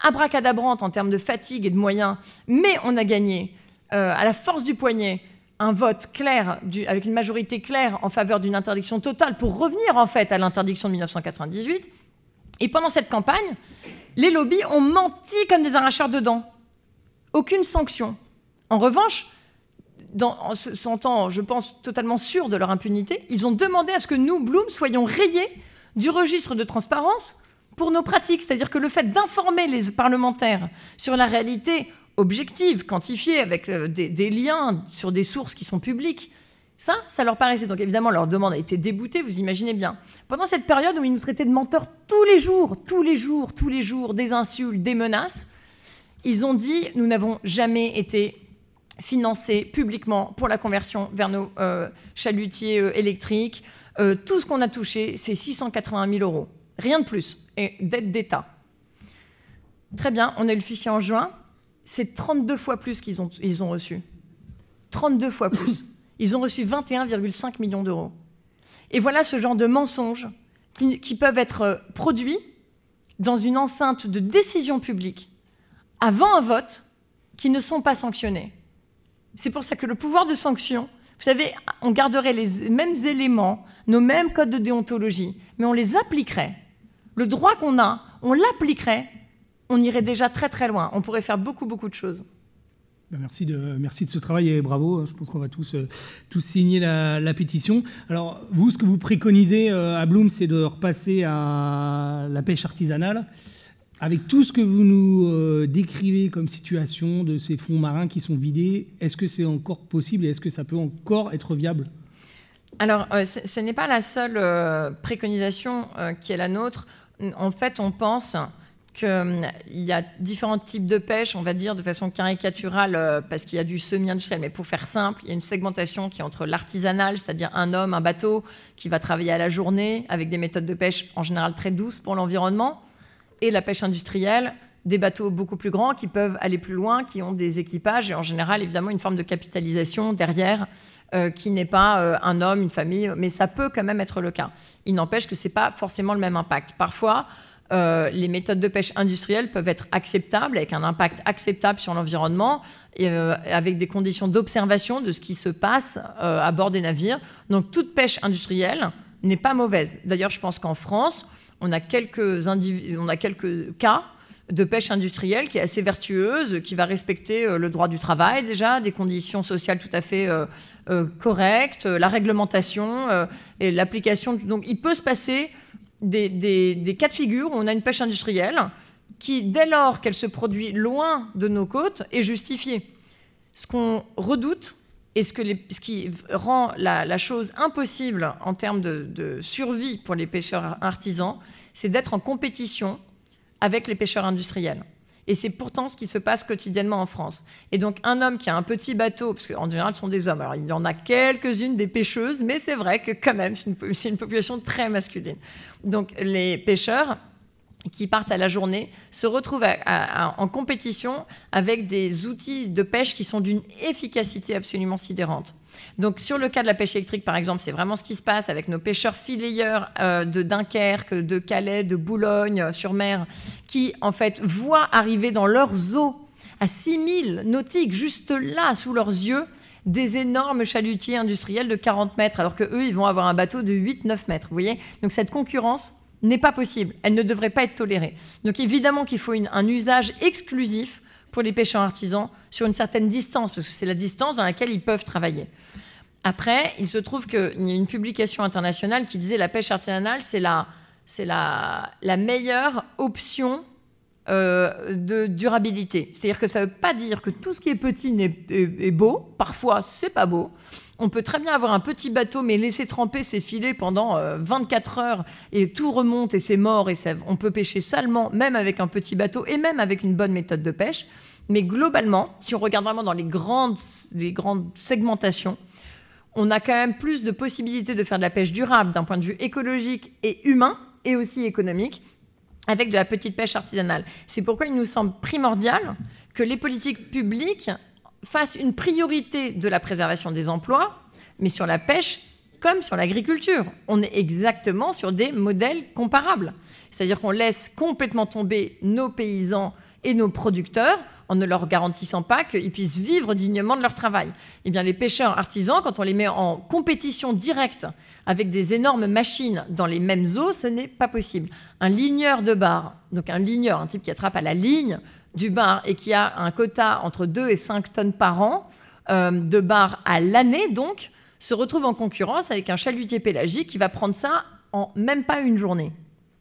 abracadabrantes en termes de fatigue et de moyens, mais on a gagné euh, à la force du poignet un vote clair, avec une majorité claire en faveur d'une interdiction totale pour revenir en fait à l'interdiction de 1998. Et pendant cette campagne, les lobbies ont menti comme des arracheurs de dents. Aucune sanction. En revanche, en se sentant, je pense, totalement sûr de leur impunité, ils ont demandé à ce que nous, Bloom, soyons rayés du registre de transparence pour nos pratiques. C'est-à-dire que le fait d'informer les parlementaires sur la réalité objective, quantifiés avec euh, des, liens sur des sources qui sont publiques. Ça, ça leur paraissait. Donc évidemment, leur demande a été déboutée, vous imaginez bien. Pendant cette période où ils nous traitaient de menteurs tous les jours, tous les jours, tous les jours, des insultes, des menaces, ils ont dit, nous n'avons jamais été financés publiquement pour la conversion vers nos euh, chalutiers euh, électriques. tout ce qu'on a touché, c'est 680 000 euros. Rien de plus. Et dette d'État. Très bien, on a eu le fichier en juin c'est 32 fois plus qu'ils ont, ils ont reçu. 32 fois plus. *coughs* Ils ont reçu 21,5 millions d'euros. Et voilà ce genre de mensonges qui, peuvent être euh, produits dans une enceinte de décision publique avant un vote qui ne sont pas sanctionnés. C'est pour ça que le pouvoir de sanction, vous savez, on garderait les mêmes éléments, nos mêmes codes de déontologie, mais on les appliquerait. Le droit qu'on a, on l'appliquerait on irait déjà très très loin. On pourrait faire beaucoup beaucoup de choses. Ben, merci de, ce travail et bravo. Hein. Je pense qu'on va euh, tous, signer la, la, pétition. Alors, vous, ce que vous préconisez euh, à Bloom, c'est de repasser à la pêche artisanale. Avec tout ce que vous nous euh, décrivez comme situation de ces fonds marins qui sont vidés, est-ce que c'est encore possible et est-ce que ça peut encore être viable Alors, ce, n'est pas la seule préconisation qui est la nôtre. En fait, on pense qu'il hum, y a différents types de pêche, on va dire de façon caricaturale, euh, parce qu'il y a du semi-industriel. Mais pour faire simple, il y a une segmentation qui est entre l'artisanal, c'est-à-dire un homme, un bateau, qui va travailler à la journée avec des méthodes de pêche en général très douces pour l'environnement, et la pêche industrielle, des bateaux beaucoup plus grands qui peuvent aller plus loin, qui ont des équipages et en général évidemment une forme de capitalisation derrière euh, qui n'est pas euh, un homme, une famille, mais ça peut quand même être le cas. Il n'empêche que ce n'est pas forcément le même impact. Parfois, euh, les méthodes de pêche industrielles peuvent être acceptables, avec un impact acceptable sur l'environnement, et, euh, avec des conditions d'observation de ce qui se passe euh, à bord des navires. Donc toute pêche industrielle n'est pas mauvaise. D'ailleurs, je pense qu'en France, on a quelques, on a quelques cas de pêche industrielle qui est assez vertueuse, qui va respecter le droit du travail déjà, des conditions sociales tout à fait correctes, la réglementation et l'application. Donc il peut se passer des, cas de figure où on a une pêche industrielle qui, dès lors qu'elle se produit loin de nos côtes, est justifiée. Ce qu'on redoute et ce, qui rend la, chose impossible en termes de survie pour les pêcheurs artisans, c'est d'être en compétition avec les pêcheurs industriels. Et c'est pourtant ce qui se passe quotidiennement en France. Et donc un homme qui a un petit bateau, parce qu'en général ce sont des hommes, alors il y en a quelques-unes des pêcheuses, mais c'est vrai que quand même c'est une, population très masculine. Donc les pêcheurs qui partent à la journée se retrouvent en compétition avec des outils de pêche qui sont d'une efficacité absolument sidérante. Donc sur le cas de la pêche électrique, par exemple, c'est vraiment ce qui se passe avec nos pêcheurs filayeurs euh, de Dunkerque, de Calais, de Boulogne, euh, sur mer, qui en fait voient arriver dans leurs eaux à 6000 nautiques, juste là, sous leurs yeux, des énormes chalutiers industriels de 40 mètres, alors qu'eux, ils vont avoir un bateau de 8-9 mètres. Vous voyez Donc cette concurrence n'est pas possible. Elle ne devrait pas être tolérée. Donc évidemment qu'il faut un usage exclusif pour les pêcheurs artisans sur une certaine distance, parce que c'est la distance dans laquelle ils peuvent travailler. Après, il se trouve qu'il y a une publication internationale qui disait la pêche artisanale, c'est la, c'est la, meilleure option euh, de durabilité. C'est-à-dire que ça ne veut pas dire que tout ce qui est petit est, beau. Parfois, c'est pas beau. On peut très bien avoir un petit bateau, mais laisser tremper ses filets pendant 24 euh, heures et tout remonte et c'est mort. Et ça, on peut pêcher salement, même avec un petit bateau et même avec une bonne méthode de pêche. Mais globalement, si on regarde vraiment dans les grandes, les grandes segmentations, on a quand même plus de possibilités de faire de la pêche durable d'un point de vue écologique et humain, et aussi économique, avec de la petite pêche artisanale. C'est pourquoi il nous semble primordial que les politiques publiques fassent une priorité de la préservation des emplois, mais sur la pêche comme sur l'agriculture. On est exactement sur des modèles comparables. C'est-à-dire qu'on laisse complètement tomber nos paysans et nos producteurs en ne leur garantissant pas qu'ils puissent vivre dignement de leur travail. Eh bien, les pêcheurs artisans, quand on les met en compétition directe avec des énormes machines dans les mêmes eaux, ce n'est pas possible. Un ligneur de bar, donc un ligneur, un type qui attrape à la ligne du bar et qui a un quota entre 2 et 5 tonnes par an euh, de bar à l'année, donc, se retrouve en concurrence avec un chalutier pélagique qui va prendre ça en même pas une journée.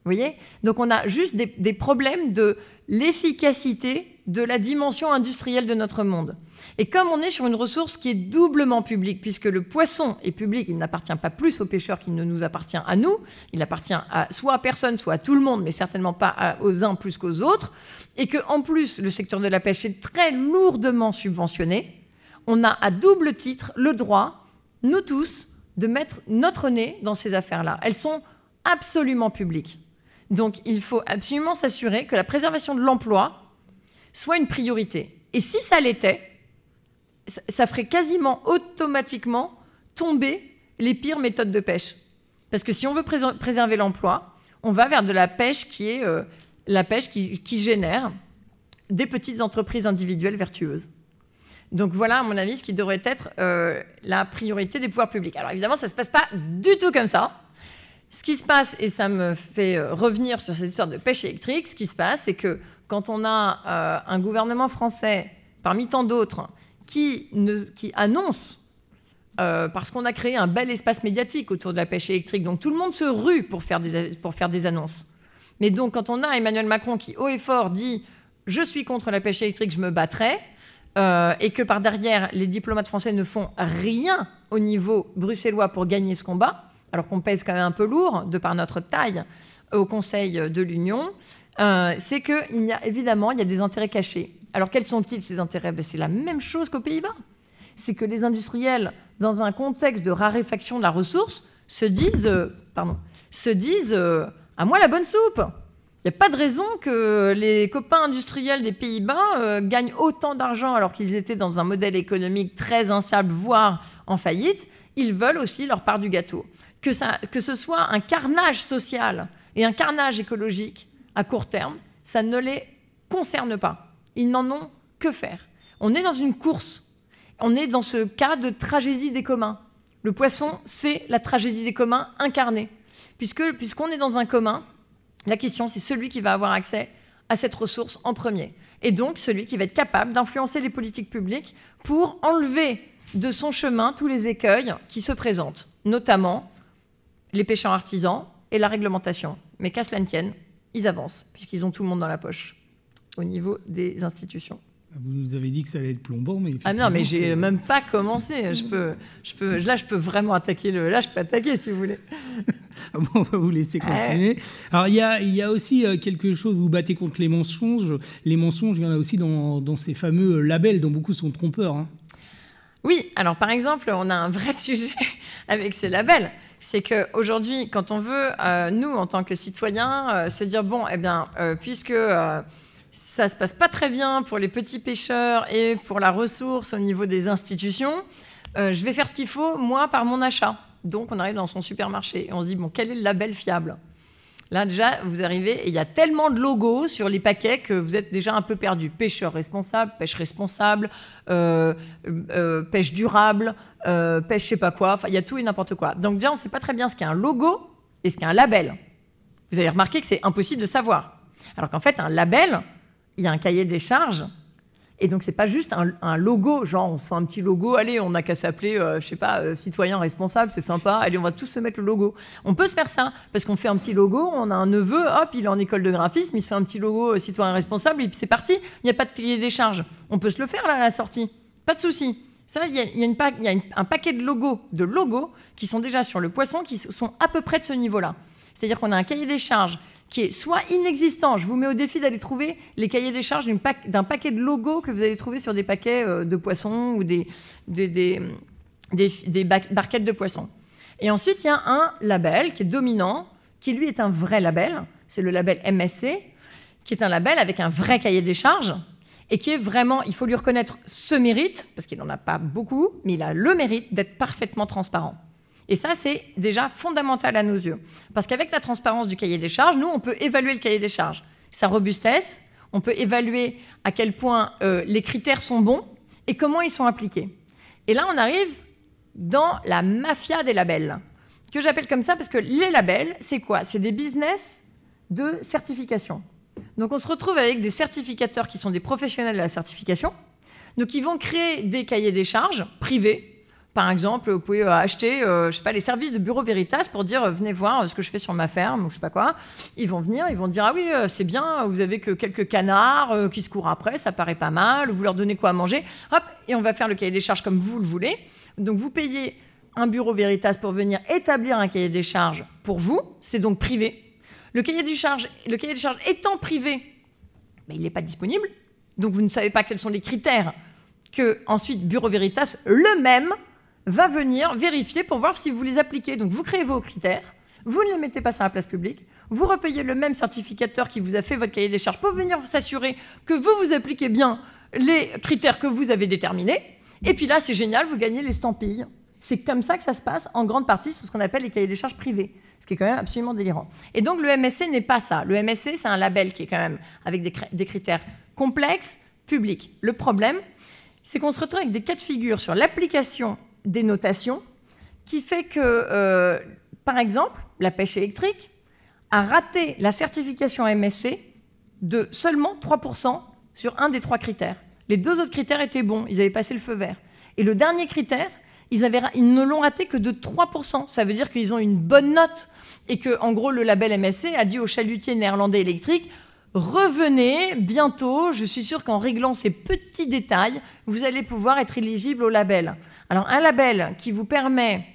voyez Donc on a juste des problèmes de l'efficacité de la dimension industrielle de notre monde. Et comme on est sur une ressource qui est doublement publique, puisque le poisson est public, il n'appartient pas plus aux pêcheurs qu'il ne nous appartient à nous, il appartient soit à personne, soit à tout le monde, mais certainement pas aux uns plus qu'aux autres, et que en plus le secteur de la pêche est très lourdement subventionné, on a à double titre le droit, nous tous, de mettre notre nez dans ces affaires-là. Elles sont absolument publiques. Donc il faut absolument s'assurer que la préservation de l'emploi soit une priorité. Et si ça l'était, ça ferait quasiment automatiquement tomber les pires méthodes de pêche. Parce que si on veut préserver l'emploi, on va vers de la pêche qui est euh, la pêche qui, génère des petites entreprises individuelles vertueuses. Donc voilà, à mon avis, ce qui devrait être euh, la priorité des pouvoirs publics. Alors évidemment, ça ne se passe pas du tout comme ça. Ce qui se passe, et ça me fait euh, revenir sur cette histoire de pêche électrique, ce qui se passe, c'est que quand on a euh, un gouvernement français, parmi tant d'autres, qui, annonce, euh, parce qu'on a créé un bel espace médiatique autour de la pêche électrique, donc tout le monde se rue pour faire des, annonces. Mais donc quand on a Emmanuel Macron qui, haut et fort, dit « je suis contre la pêche électrique, je me battrai euh, et que par derrière, les diplomates français ne font rien au niveau bruxellois pour gagner ce combat, alors qu'on pèse quand même un peu lourd de par notre taille au Conseil de l'Union, euh, c'est qu'il y a évidemment il y a des intérêts cachés. Alors quels sont-ils ces intérêts ben, C'est la même chose qu'aux Pays-Bas. C'est que les industriels, dans un contexte de raréfaction de la ressource, se disent, euh, se disent euh, à moi la bonne soupe. Il n'y a pas de raison que les copains industriels des Pays-Bas gagnent autant d'argent alors qu'ils étaient dans un modèle économique très instable, voire en faillite. Ils veulent aussi leur part du gâteau. que ce soit un carnage social et un carnage écologique, à court terme, ça ne les concerne pas. Ils n'en ont que faire. On est dans une course. On est dans ce cas de tragédie des communs. Le poisson, c'est la tragédie des communs incarnée. Puisque, puisqu'on est dans un commun, la question, c'est celui qui va avoir accès à cette ressource en premier. Et donc celui qui va être capable d'influencer les politiques publiques pour enlever de son chemin tous les écueils qui se présentent, notamment les pêcheurs artisans et la réglementation. Mais qu'à cela ne tienne, ils avancent, puisqu'ils ont tout le monde dans la poche au niveau des institutions. Vous nous avez dit que ça allait être plombant, mais ah non, mais j'ai même pas commencé. Je peux, je peux, là, je peux vraiment attaquer le. Là, je peux attaquer si vous voulez. Ah bon, on va vous laisser continuer. Alors, il y a, y a, aussi euh, quelque chose. Vous battez contre les mensonges. Les mensonges, il y en a aussi dans, ces fameux euh, labels, dont beaucoup sont trompeurs. Hein. Oui. Alors, par exemple, on a un vrai *laughs* sujet avec ces labels c'est qu'aujourd'hui, quand on veut, euh, nous, en tant que citoyens, euh, se dire, bon, eh bien, euh, puisque ça se passe pas très bien pour les petits pêcheurs et pour la ressource au niveau des institutions, je vais faire ce qu'il faut, moi, par mon achat. Donc, on arrive dans son supermarché et on se dit, bon, quel est le label fiable Là, déjà, vous arrivez et il y a tellement de logos sur les paquets que vous êtes déjà un peu perdu. Pêcheur responsable, pêche responsable, euh, euh, pêche durable, euh, pêche je sais pas quoi. Enfin, il y a tout et n'importe quoi. Donc, déjà, on ne sait pas très bien ce qu'est un logo et ce qu'est un label. Vous avez remarqué que c'est impossible de savoir. Alors qu'en fait, un label, il y a un cahier des charges et donc, ce n'est pas juste un, logo, genre on se fait un petit logo, allez, on n'a qu'à s'appeler, je euh, je sais pas, euh, citoyen responsable, c'est sympa, allez, on va tous se mettre le logo. On peut se faire ça, parce qu'on fait un petit logo, on a un neveu, hop, il est en école de graphisme, il se fait un petit logo euh, citoyen responsable, et puis c'est parti, il n'y a pas de cahier des charges. On peut se le faire là, à la sortie, pas de souci. Ça, il y a, un paquet de logos, de logos qui sont déjà sur le poisson, qui sont à peu près de ce niveau-là. C'est-à-dire qu'on a un cahier des charges qui est soit inexistant. Je vous mets au défi d'aller trouver les cahiers des charges d'un paquet de logos que vous allez trouver sur des paquets euh, de poissons ou des, des barquettes de poissons. Et ensuite, il y a un label qui est dominant, qui lui est un vrai label. C'est le label MSC, qui est un label avec un vrai cahier des charges et qui est vraiment, il faut lui reconnaître ce mérite, parce qu'il n'en a pas beaucoup, mais il a le mérite d'être parfaitement transparent. Et ça, c'est déjà fondamental à nos yeux. Parce qu'avec la transparence du cahier des charges, nous, on peut évaluer le cahier des charges, sa robustesse, on peut évaluer à quel point euh, les critères sont bons et comment ils sont appliqués. Et là, on arrive dans la mafia des labels, que j'appelle comme ça parce que les labels, c'est quoi C'est des business de certification. Donc on se retrouve avec des certificateurs qui sont des professionnels de la certification, donc ils vont créer des cahiers des charges privés par exemple, vous pouvez euh, acheter, euh, je sais pas, les services de Bureau Veritas pour dire euh, venez voir ce que je fais sur ma ferme ou je sais pas quoi. Ils vont venir, ils vont dire ah oui c'est bien, vous avez que quelques canards qui se courent après, ça paraît pas mal. Vous leur donnez quoi à manger, hop, et on va faire le cahier des charges comme vous le voulez. Donc vous payez un Bureau Veritas pour venir établir un cahier des charges pour vous. C'est donc privé. Le cahier des charges, le cahier charges étant privé, ben, il n'est pas disponible. Donc vous ne savez pas quels sont les critères que ensuite Bureau Veritas le même va venir vérifier pour voir si vous les appliquez. Donc vous créez vos critères, vous ne les mettez pas sur la place publique, vous repayez le même certificateur qui vous a fait votre cahier des charges pour venir s'assurer que vous vous appliquez bien les critères que vous avez déterminés. Et puis là, c'est génial, vous gagnez les stampilles. C'est comme ça que ça se passe en grande partie sur ce qu'on appelle les cahiers des charges privés, ce qui est quand même absolument délirant. Et donc le MSC n'est pas ça. Le MSC, c'est un label qui est quand même avec des, des critères complexes, publics. Le problème, c'est qu'on se retrouve avec des cas de figure sur l'application des notations qui fait que, euh, par exemple, la pêche électrique a raté la certification MSC de seulement 3% sur un des trois critères. Les deux autres critères étaient bons, ils avaient passé le feu vert. Et le dernier critère, ils, ils ne l'ont raté que de 3%. Ça veut dire qu'ils ont une bonne note et que, en gros, le label MSC a dit aux chalutiers néerlandais électriques revenez bientôt. Je suis sûr qu'en réglant ces petits détails, vous allez pouvoir être éligible au label. Alors un label qui vous permet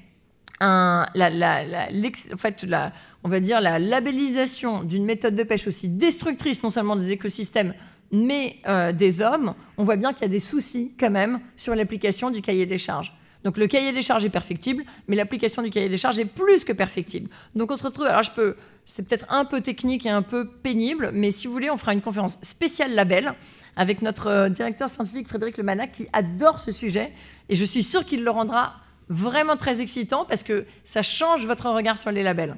la, fait, on va dire la labellisation d'une méthode de pêche aussi destructrice non seulement des écosystèmes, mais euh, des hommes, on voit bien qu'il y a des soucis quand même sur l'application du cahier des charges. Donc le cahier des charges est perfectible, mais l'application du cahier des charges est plus que perfectible. Donc on se retrouve, alors je peux, c'est peut-être un peu technique et un peu pénible, mais si vous voulez, on fera une conférence spéciale label avec notre euh, directeur scientifique Frédéric Lemanac qui adore ce sujet. Et je suis sûre qu'il le rendra vraiment très excitant parce que ça change votre regard sur les labels.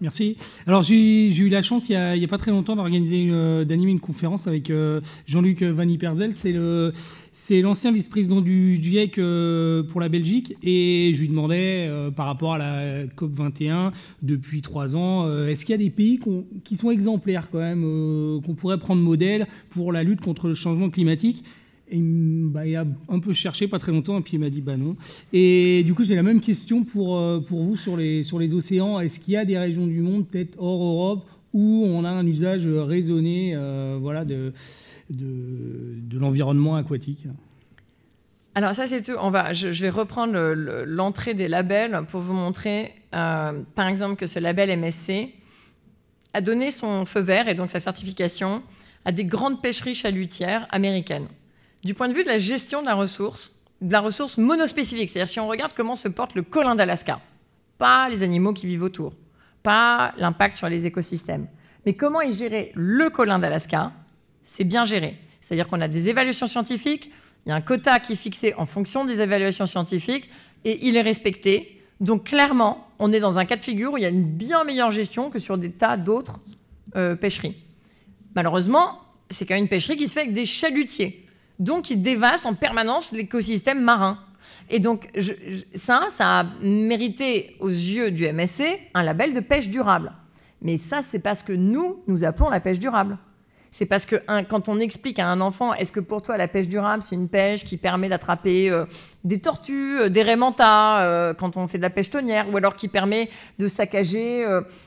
Merci. Alors j'ai eu la chance il n'y a, pas très longtemps d'organiser euh, d'animer une conférence avec euh, Jean-Luc Van Perzel. C'est le c'est l'ancien vice-président du GIEC euh, pour la Belgique et je lui demandais par rapport à la COP 21 depuis trois ans, est-ce qu'il y a des pays qui sont exemplaires quand même qu'on pourrait prendre modèle pour la lutte contre le changement climatique et bah, il a un peu cherché, pas très longtemps, et puis il m'a dit bah non. Et du coup, j'ai la même question pour, euh, pour vous sur les, sur les océans. Est-ce qu'il y a des régions du monde, peut-être hors Europe, où on a un usage euh, raisonné euh, de, l'environnement aquatique alors ça c'est tout. On va, je, vais reprendre l'entrée des labels pour vous montrer, par exemple, que ce label MSC a donné son feu vert et donc sa certification à des grandes pêcheries chalutières américaines du point de vue de la gestion de la ressource, de la ressource monospécifique. C'est-à-dire si on regarde comment se porte le colin d'Alaska, pas les animaux qui vivent autour, pas l'impact sur les écosystèmes, mais comment est géré le colin d'Alaska, c'est bien géré. C'est-à-dire qu'on a des évaluations scientifiques, il y a un quota qui est fixé en fonction des évaluations scientifiques et il est respecté. Donc clairement, on est dans un cas de figure où il y a une bien meilleure gestion que sur des tas d'autres euh, pêcheries. Malheureusement, c'est quand même une pêcherie qui se fait avec des chalutiers. Donc, ils dévastent en permanence l'écosystème marin. Et donc, ça, ça a mérité aux yeux du MSC un label de pêche durable. Mais ça, c'est parce que nous, nous appelons la pêche durable. C'est parce que quand on explique à un enfant, est-ce que pour toi la pêche durable, c'est une pêche qui permet d'attraper euh, des tortues, euh, des rémentas, euh, quand on fait de la pêche tonnière, ou alors qui permet de saccager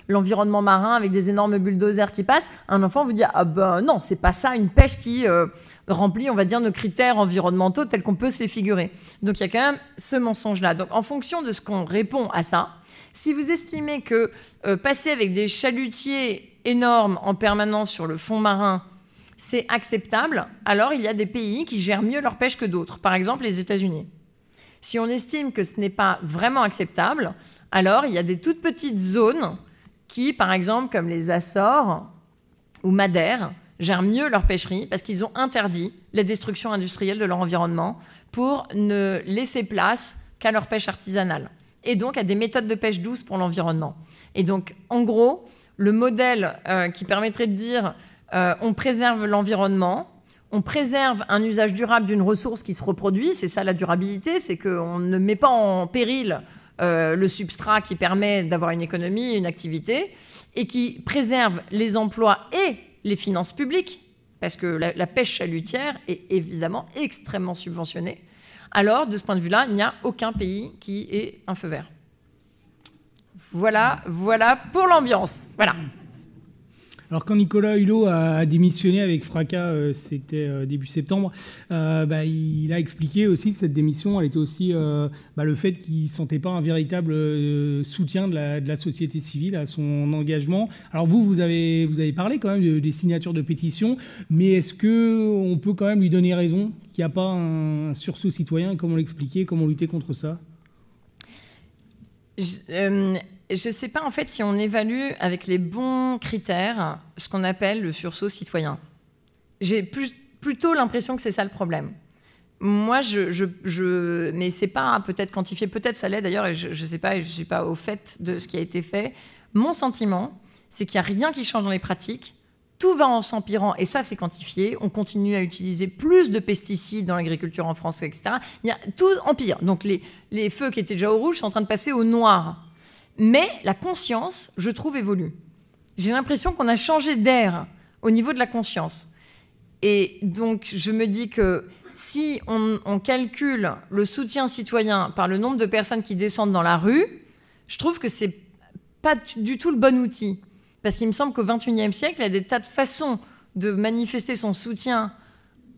l'environnement marin avec des énormes bulldozers qui passent, un enfant vous dit, ah ben non, c'est pas ça une pêche qui rempli, on va dire, nos critères environnementaux tels qu'on peut se les figurer. Donc il y a quand même ce mensonge-là. Donc en fonction de ce qu'on répond à ça, si vous estimez que euh, passer avec des chalutiers énormes en permanence sur le fond marin, c'est acceptable, alors il y a des pays qui gèrent mieux leur pêche que d'autres, par exemple les États-Unis. Si on estime que ce n'est pas vraiment acceptable, alors il y a des toutes petites zones qui, par exemple, comme les Açores ou Madère, gèrent mieux leur pêcherie parce qu'ils ont interdit la destruction industrielle de leur environnement pour ne laisser place qu'à leur pêche artisanale et donc à des méthodes de pêche douces pour l'environnement. Et donc, en gros, le modèle euh, qui permettrait de dire euh, on préserve l'environnement, on préserve un usage durable d'une ressource qui se reproduit, c'est ça la durabilité, c'est qu'on ne met pas en péril euh, le substrat qui permet d'avoir une économie, une activité, et qui préserve les emplois et les finances publiques, parce que la, pêche chalutière est évidemment extrêmement subventionnée. Alors, de ce point de vue-là, il n'y a aucun pays qui ait un feu vert. Voilà, voilà pour l'ambiance. Voilà. Alors quand Nicolas Hulot a démissionné avec fracas, euh, c'était euh, début septembre, euh, bah, il a expliqué aussi que cette démission, elle était aussi bah, le fait qu'il ne sentait pas un véritable soutien de la, société civile à son engagement. Alors vous, vous avez, vous avez parlé quand même des signatures de pétition, mais est-ce qu'on peut quand même lui donner raison qu'il n'y a pas un sursaut citoyen Comment l'expliquer Comment lutter contre ça je ne sais pas en fait si on évalue avec les bons critères ce qu'on appelle le sursaut citoyen. J'ai plutôt l'impression que c'est ça le problème. Moi, je, je, mais c'est pas peut-être quantifié, peut-être ça l'est d'ailleurs, et je, ne sais pas, et je suis pas au fait de ce qui a été fait. Mon sentiment, c'est qu'il n'y a rien qui change dans les pratiques. Tout va en s'empirant, et ça, c'est quantifié. On continue à utiliser plus de pesticides dans l'agriculture en France, etc. Il y a, tout empire. Donc les, les feux qui étaient déjà au rouge sont en train de passer au noir mais la conscience, je trouve, évolue. J'ai l'impression qu'on a changé d'air au niveau de la conscience. Et donc, je me dis que si on, calcule le soutien citoyen par le nombre de personnes qui descendent dans la rue, je trouve que c'est pas du tout le bon outil. Parce qu'il me semble qu'au XXIe siècle, il y a des tas de façons de manifester son soutien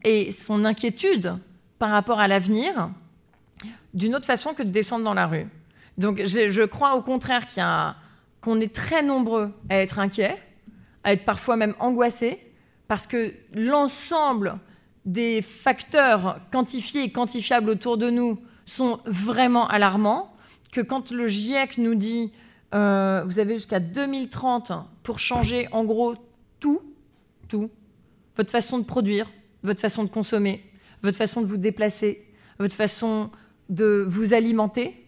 et son inquiétude par rapport à l'avenir d'une autre façon que de descendre dans la rue. Donc je, crois au contraire qu'on est très nombreux à être inquiets, à être parfois même angoissés, parce que l'ensemble des facteurs quantifiés et quantifiables autour de nous sont vraiment alarmants, que quand le GIEC nous dit euh, vous avez jusqu'à 2030 pour changer en gros tout, tout, votre façon de produire, votre façon de consommer, votre façon de vous déplacer, votre façon de vous alimenter,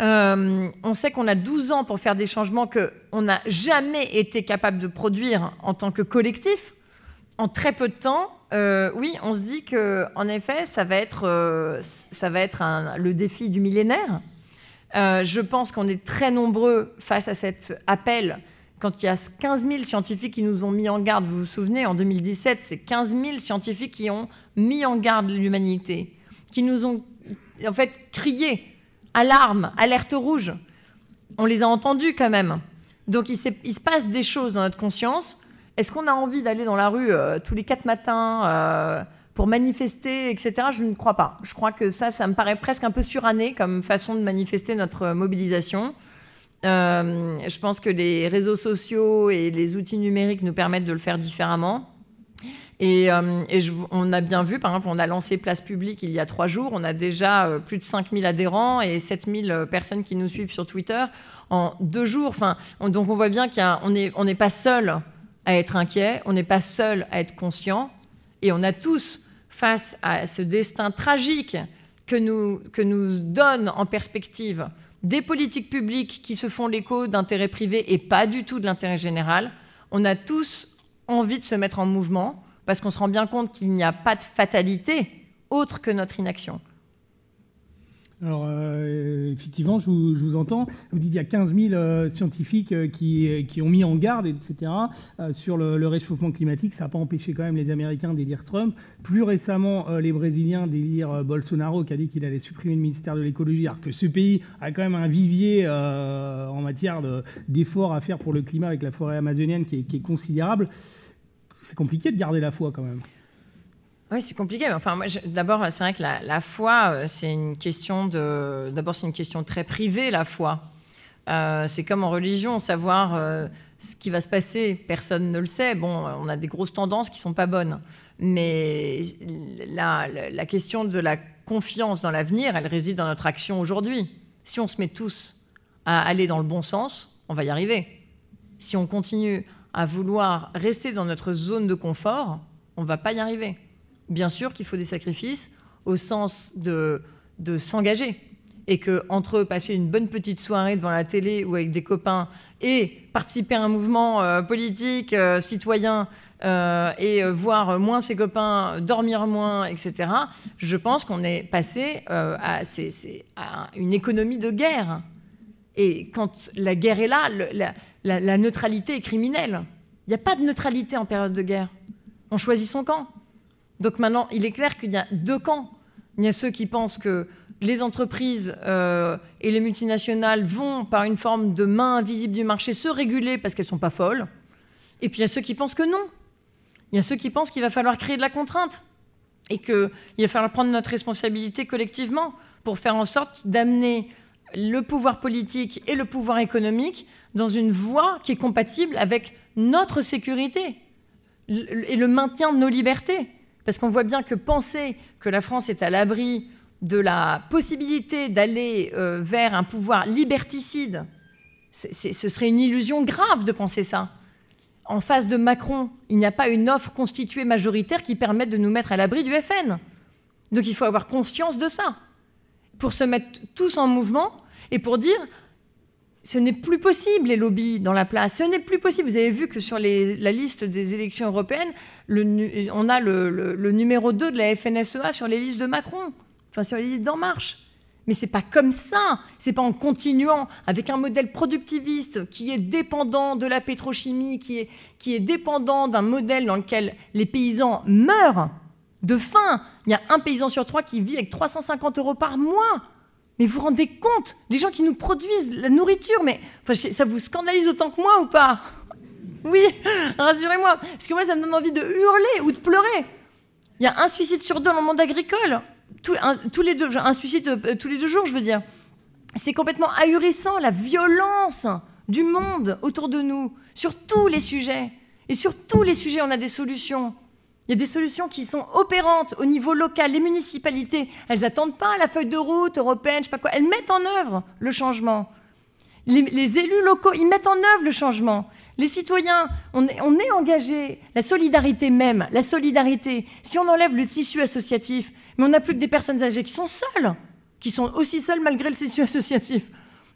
euh, on sait qu'on a 12 ans pour faire des changements qu'on n'a jamais été capable de produire en tant que collectif. En très peu de temps, euh, oui, on se dit qu'en effet, ça va être, euh, ça va être le défi du millénaire. je pense qu'on est très nombreux face à cet appel. Quand il y a 15 000 scientifiques qui nous ont mis en garde, vous vous souvenez, en 2017, c'est 15 000 scientifiques qui ont mis en garde l'humanité, qui nous ont en fait crié alarme, alerte rouge. On les a entendus quand même. Donc il, se passe des choses dans notre conscience. Est-ce qu'on a envie d'aller dans la rue euh, tous les quatre matins euh, pour manifester, etc. Je ne crois pas. Je crois que ça, ça me paraît presque un peu suranné comme façon de manifester notre mobilisation. Euh, je pense que les réseaux sociaux et les outils numériques nous permettent de le faire différemment. Et, euh, on a bien vu, par exemple, on a lancé Place Publique il y a trois jours, on a déjà euh, plus de 5000 adhérents et 7000 euh, personnes qui nous suivent sur Twitter en deux jours. donc on voit bien qu'on n'est pas seul à être inquiet, on n'est pas seul à être conscient, et on a tous, face à ce destin tragique que nous, que nous donne en perspective des politiques publiques qui se font l'écho d'intérêts privés et pas du tout de l'intérêt général, on a tous envie de se mettre en mouvement, parce qu'on se rend bien compte qu'il n'y a pas de fatalité autre que notre inaction. Alors, euh, effectivement, je vous, entends. Vous dites qu'il y a 15 000 euh, scientifiques euh, qui, ont mis en garde, etc., sur le, réchauffement climatique. Ça n'a pas empêché quand même les Américains d'élire Trump. Plus récemment, les Brésiliens d'élire Bolsonaro, qui a dit qu'il allait supprimer le ministère de l'écologie, alors que ce pays a quand même un vivier en matière d'efforts à faire pour le climat avec la forêt amazonienne qui qui est considérable c'est compliqué de garder la foi quand même. Oui, c'est compliqué. Enfin, moi, d'abord, c'est vrai que la, foi, euh, c'est une question de. D'abord, c'est une question très privée, la foi. Euh, c'est comme en religion, savoir euh, ce qui va se passer, personne ne le sait. Bon, on a des grosses tendances qui sont pas bonnes, mais la, la question de la confiance dans l'avenir, elle réside dans notre action aujourd'hui. Si on se met tous à aller dans le bon sens, on va y arriver. Si on continue à vouloir rester dans notre zone de confort, on ne va pas y arriver. Bien sûr qu'il faut des sacrifices au sens de, de s'engager. Et que entre passer une bonne petite soirée devant la télé ou avec des copains et participer à un mouvement euh, politique, euh, citoyen, euh, et voir moins ses copains, dormir moins, etc., je pense qu'on est passé à, une économie de guerre. Et quand la guerre est là, la, la, neutralité est criminelle. Il n'y a pas de neutralité en période de guerre. On choisit son camp. Donc maintenant, il est clair qu'il y a deux camps. Il y a ceux qui pensent que les entreprises euh, et les multinationales vont, par une forme de main invisible du marché, se réguler parce qu'elles ne sont pas folles. Et puis il y a ceux qui pensent que non. Il y a ceux qui pensent qu'il va falloir créer de la contrainte et qu'il va falloir prendre notre responsabilité collectivement pour faire en sorte d'amener le pouvoir politique et le pouvoir économique dans une voie qui est compatible avec notre sécurité et le maintien de nos libertés. Parce qu'on voit bien que penser que la France est à l'abri de la possibilité d'aller euh, vers un pouvoir liberticide, ce serait une illusion grave de penser ça. En face de Macron, il n'y a pas une offre constituée majoritaire qui permette de nous mettre à l'abri du FN. Donc il faut avoir conscience de ça, pour se mettre tous en mouvement et pour dire ce n'est plus possible les lobbies dans la place. Ce n'est plus possible. Vous avez vu que sur la liste des élections européennes, on a le, numéro 2 de la FNSEA sur les listes de Macron, enfin sur les listes d'En Marche. Mais n'est pas comme ça. C'est pas en continuant avec un modèle productiviste qui est dépendant de la pétrochimie, qui est, qui est dépendant d'un modèle dans lequel les paysans meurent de faim. Il y a un paysan sur trois qui vit avec 350 euros par mois. Mais vous vous rendez compte des gens qui nous produisent la nourriture, mais ça vous scandalise autant que moi ou pas Oui, *laughs* rassurez-moi. Parce que moi, ça me donne envie de hurler ou de pleurer. Il y a un suicide sur deux dans le monde agricole. un suicide euh, tous les deux jours, je veux dire. C'est complètement ahurissant, la violence du monde autour de nous, sur tous les sujets. Et sur tous les sujets, on a des solutions. Il y a des solutions qui sont opérantes au niveau local. Les municipalités, elles n'attendent pas la feuille de route européenne, je sais pas quoi. Elles mettent en œuvre le changement. Les, élus locaux, ils mettent en œuvre le changement. Les citoyens, on on est engagés. La solidarité même, la solidarité. Si on enlève le tissu associatif, mais on n'a plus que des personnes âgées qui sont seules, qui sont aussi seules malgré le tissu *laughs* associatif.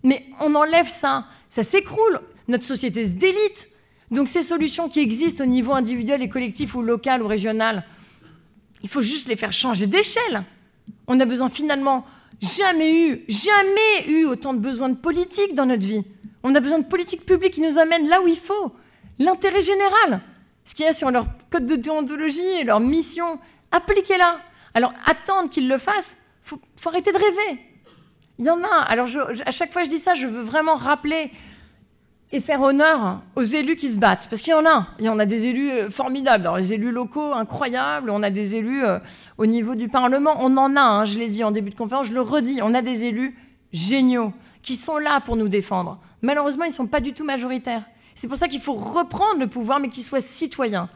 Mais on enlève ça, ça s'écroule. Notre société se délite. Donc ces solutions qui existent au niveau individuel et collectif ou local ou régional, il faut juste les faire changer d'échelle. On a besoin finalement jamais eu, jamais eu autant de besoins de politique dans notre vie. On a besoin de politique publiques qui nous amène là où il faut, l'intérêt général, ce qu'il y a sur leur code de déontologie et leur mission, appliquez-la. Alors attendre qu'ils le fassent, faut, faut arrêter de rêver. Il y en a. Alors à chaque fois que je dis ça, je veux vraiment rappeler et faire honneur aux élus qui se battent. Parce qu'il y en a. Il y en a des élus euh, formidables. Alors, les élus locaux, incroyables. On a des élus euh, au niveau du Parlement. On en a, hein, je l'ai dit en début de conférence, je le redis. On a des élus géniaux qui sont là pour nous défendre. Malheureusement, ils ne sont pas du tout majoritaires. C'est pour ça qu'il faut reprendre le pouvoir, mais qu'ils soient citoyen.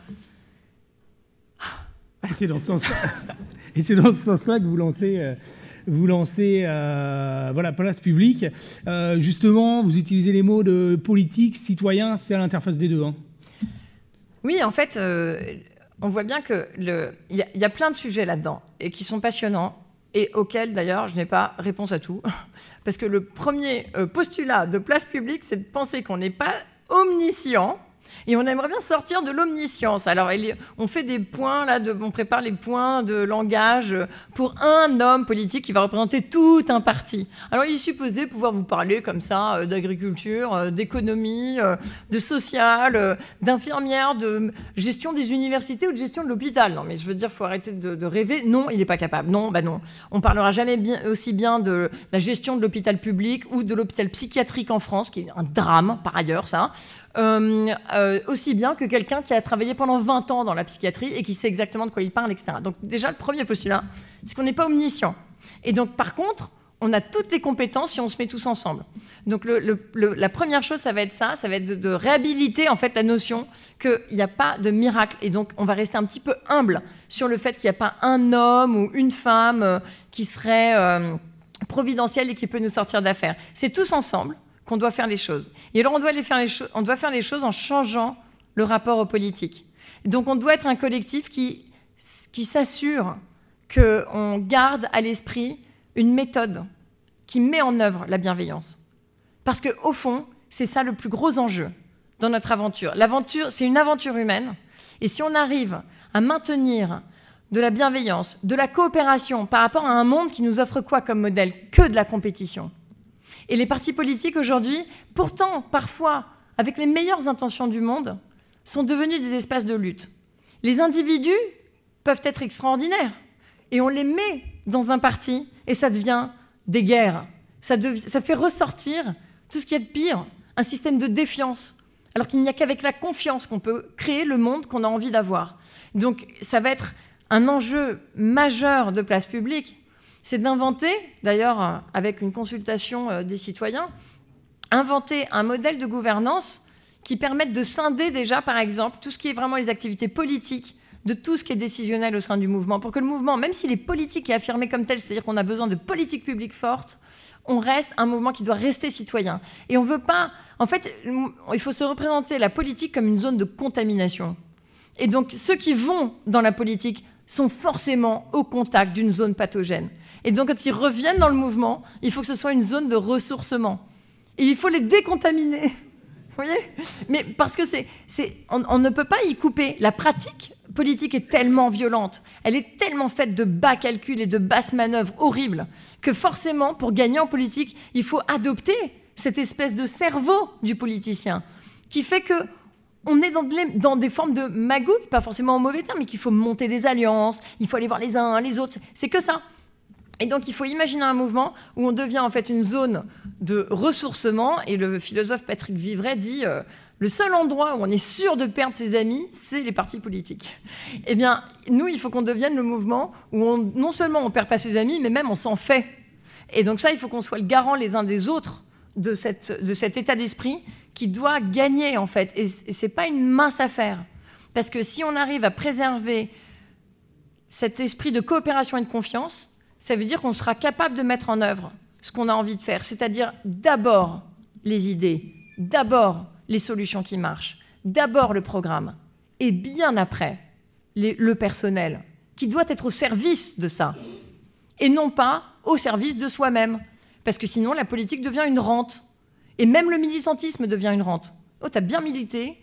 Et c'est dans ce sens-là que vous lancez euh, vous lancez euh, voilà, place publique. Euh, justement, vous utilisez les mots de politique, citoyen, c'est à l'interface des deux. Hein. Oui, en fait, euh, on voit bien qu'il y, y a plein de sujets là-dedans et qui sont passionnants et auxquels d'ailleurs je n'ai pas réponse à tout. *laughs* Parce que le premier postulat de place publique, c'est de penser qu'on n'est pas omniscient et on aimerait bien sortir de l'omniscience. Alors, on fait des points, là, on prépare les points de langage pour un homme politique qui va représenter tout un parti. Alors, il est supposé pouvoir vous parler comme ça euh, d'agriculture, euh, d'économie, euh, de social, d'infirmière, de gestion des universités ou de gestion de l'hôpital. Non, mais je veux dire, il faut arrêter de, rêver. Non, il n'est pas capable. Non, bah non. On parlera jamais aussi bien de la gestion de l'hôpital public ou de l'hôpital psychiatrique en France, qui est un drame par ailleurs, ça. Euh, euh, aussi bien que quelqu'un qui a travaillé pendant 20 ans dans la psychiatrie et qui sait exactement de quoi il parle, etc. Donc déjà, le premier postulat, c'est qu'on n'est pas omniscient. Et donc, par contre, on a toutes les compétences si on se met tous ensemble. Donc la première chose, ça va être ça, ça va être de, réhabiliter en fait la notion qu'il n'y a pas de miracle. Et donc on va rester un petit peu humble sur le fait qu'il n'y a pas un homme ou une femme euh, qui serait providentiel providentielle et qui peut nous sortir d'affaires. C'est tous ensemble qu'on doit faire les choses. Et alors, on doit, faire les on doit faire les choses en changeant le rapport aux politiques. Donc, on doit être un collectif qui, s'assure qu'on garde à l'esprit une méthode qui met en œuvre la bienveillance. Parce qu'au fond, c'est ça le plus gros enjeu dans notre aventure. L'aventure, c'est une aventure humaine. Et si on arrive à maintenir de la bienveillance, de la coopération par rapport à un monde qui nous offre quoi comme modèle Que de la compétition. Et les partis politiques aujourd'hui, pourtant parfois avec les meilleures intentions du monde, sont devenus des espaces de lutte. Les individus peuvent être extraordinaires et on les met dans un parti et ça devient des guerres. Ça, fait ressortir tout ce qu'il y a de pire, un système de défiance, alors qu'il n'y a qu'avec la confiance qu'on peut créer le monde qu'on a envie d'avoir. Donc ça va être un enjeu majeur de place publique, c'est d'inventer, d'ailleurs avec une consultation euh, des citoyens, inventer un modèle de gouvernance qui permette de scinder déjà, par exemple, tout ce qui est vraiment les activités politiques de tout ce qui est décisionnel au sein du mouvement, pour que le mouvement, même s'il est politique et affirmé comme tel, c'est-à-dire qu'on a besoin de politiques publiques fortes, on reste un mouvement qui doit rester citoyen. Et on ne veut pas... En fait, il faut se représenter la politique comme une zone de contamination. Et donc, ceux qui vont dans la politique sont forcément au contact d'une zone pathogène. Et donc, quand ils reviennent dans le mouvement, il faut que ce soit une zone de ressourcement. Et il faut les décontaminer. Vous voyez Mais parce que c'est, on, on, ne peut pas y couper. La pratique politique est tellement violente, elle est tellement faite de bas calculs et de basses manœuvres horribles, que forcément, pour gagner en politique, il faut adopter cette espèce de cerveau du politicien, qui fait que on est dans, dans des formes de magouille, pas forcément en mauvais terme, mais qu'il faut monter des alliances, il faut aller voir les uns, les autres. C'est que ça. Et donc, il faut imaginer un mouvement où on devient en fait une zone de ressourcement. Et le philosophe Patrick Vivray dit euh, le seul endroit où on est sûr de perdre ses amis, c'est les partis politiques. Eh bien, nous, il faut qu'on devienne le mouvement où non seulement on perd pas ses amis, mais même on s'en fait. Et donc ça, il faut qu'on soit le garant les uns des autres de, cet état d'esprit qui doit gagner en fait. Et, et c'est pas une mince affaire, parce que si on arrive à préserver cet esprit de coopération et de confiance, ça veut dire qu'on sera capable de mettre en œuvre ce qu'on a envie de faire, c'est-à-dire d'abord les idées, d'abord les solutions qui marchent, d'abord le programme, et bien après le personnel, qui doit être au service de ça, et non pas au service de soi-même, parce que sinon la politique devient une rente, et même le militantisme devient une rente. Oh, t'as bien milité,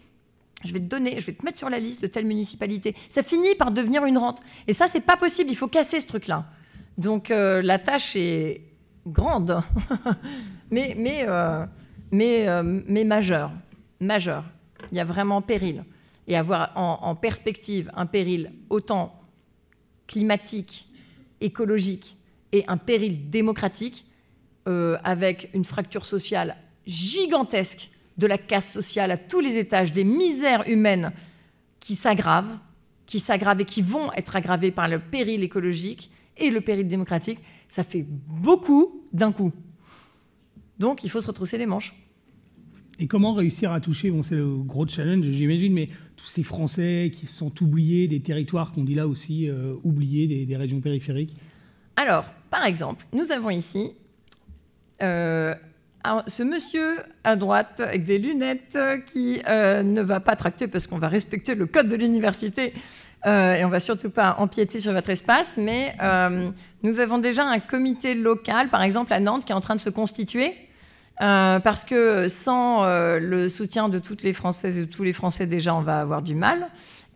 je vais te donner, je vais te mettre sur la liste de telle municipalité. Ça finit par devenir une rente, et ça c'est pas possible, il faut casser ce truc-là. Donc euh, la tâche est grande, *laughs* euh, euh, mais, majeure. majeure. Il y a vraiment péril. Et avoir en, en perspective un péril autant climatique, écologique et un péril démocratique, avec une fracture sociale gigantesque, de la casse sociale à tous les étages, des misères humaines qui s'aggravent, qui s'aggravent et qui vont être aggravées par le péril écologique, et le péril démocratique, ça fait beaucoup d'un coup. Donc il faut se retrousser les manches. Et comment réussir à toucher, bon c'est le gros challenge j'imagine, mais tous ces Français qui se sont oubliés, des territoires qu'on dit là aussi euh, oubliés, des, régions périphériques Alors, par exemple, nous avons ici euh, ce monsieur à droite avec des lunettes euh, qui euh, ne va pas tracter parce qu'on va respecter le code de l'université euh, et on va surtout pas empiéter sur votre espace, mais nous avons déjà un comité local, par exemple à Nantes, qui est en train de se constituer. parce que sans le soutien de toutes les Françaises et de tous les Français, déjà, on va avoir du mal.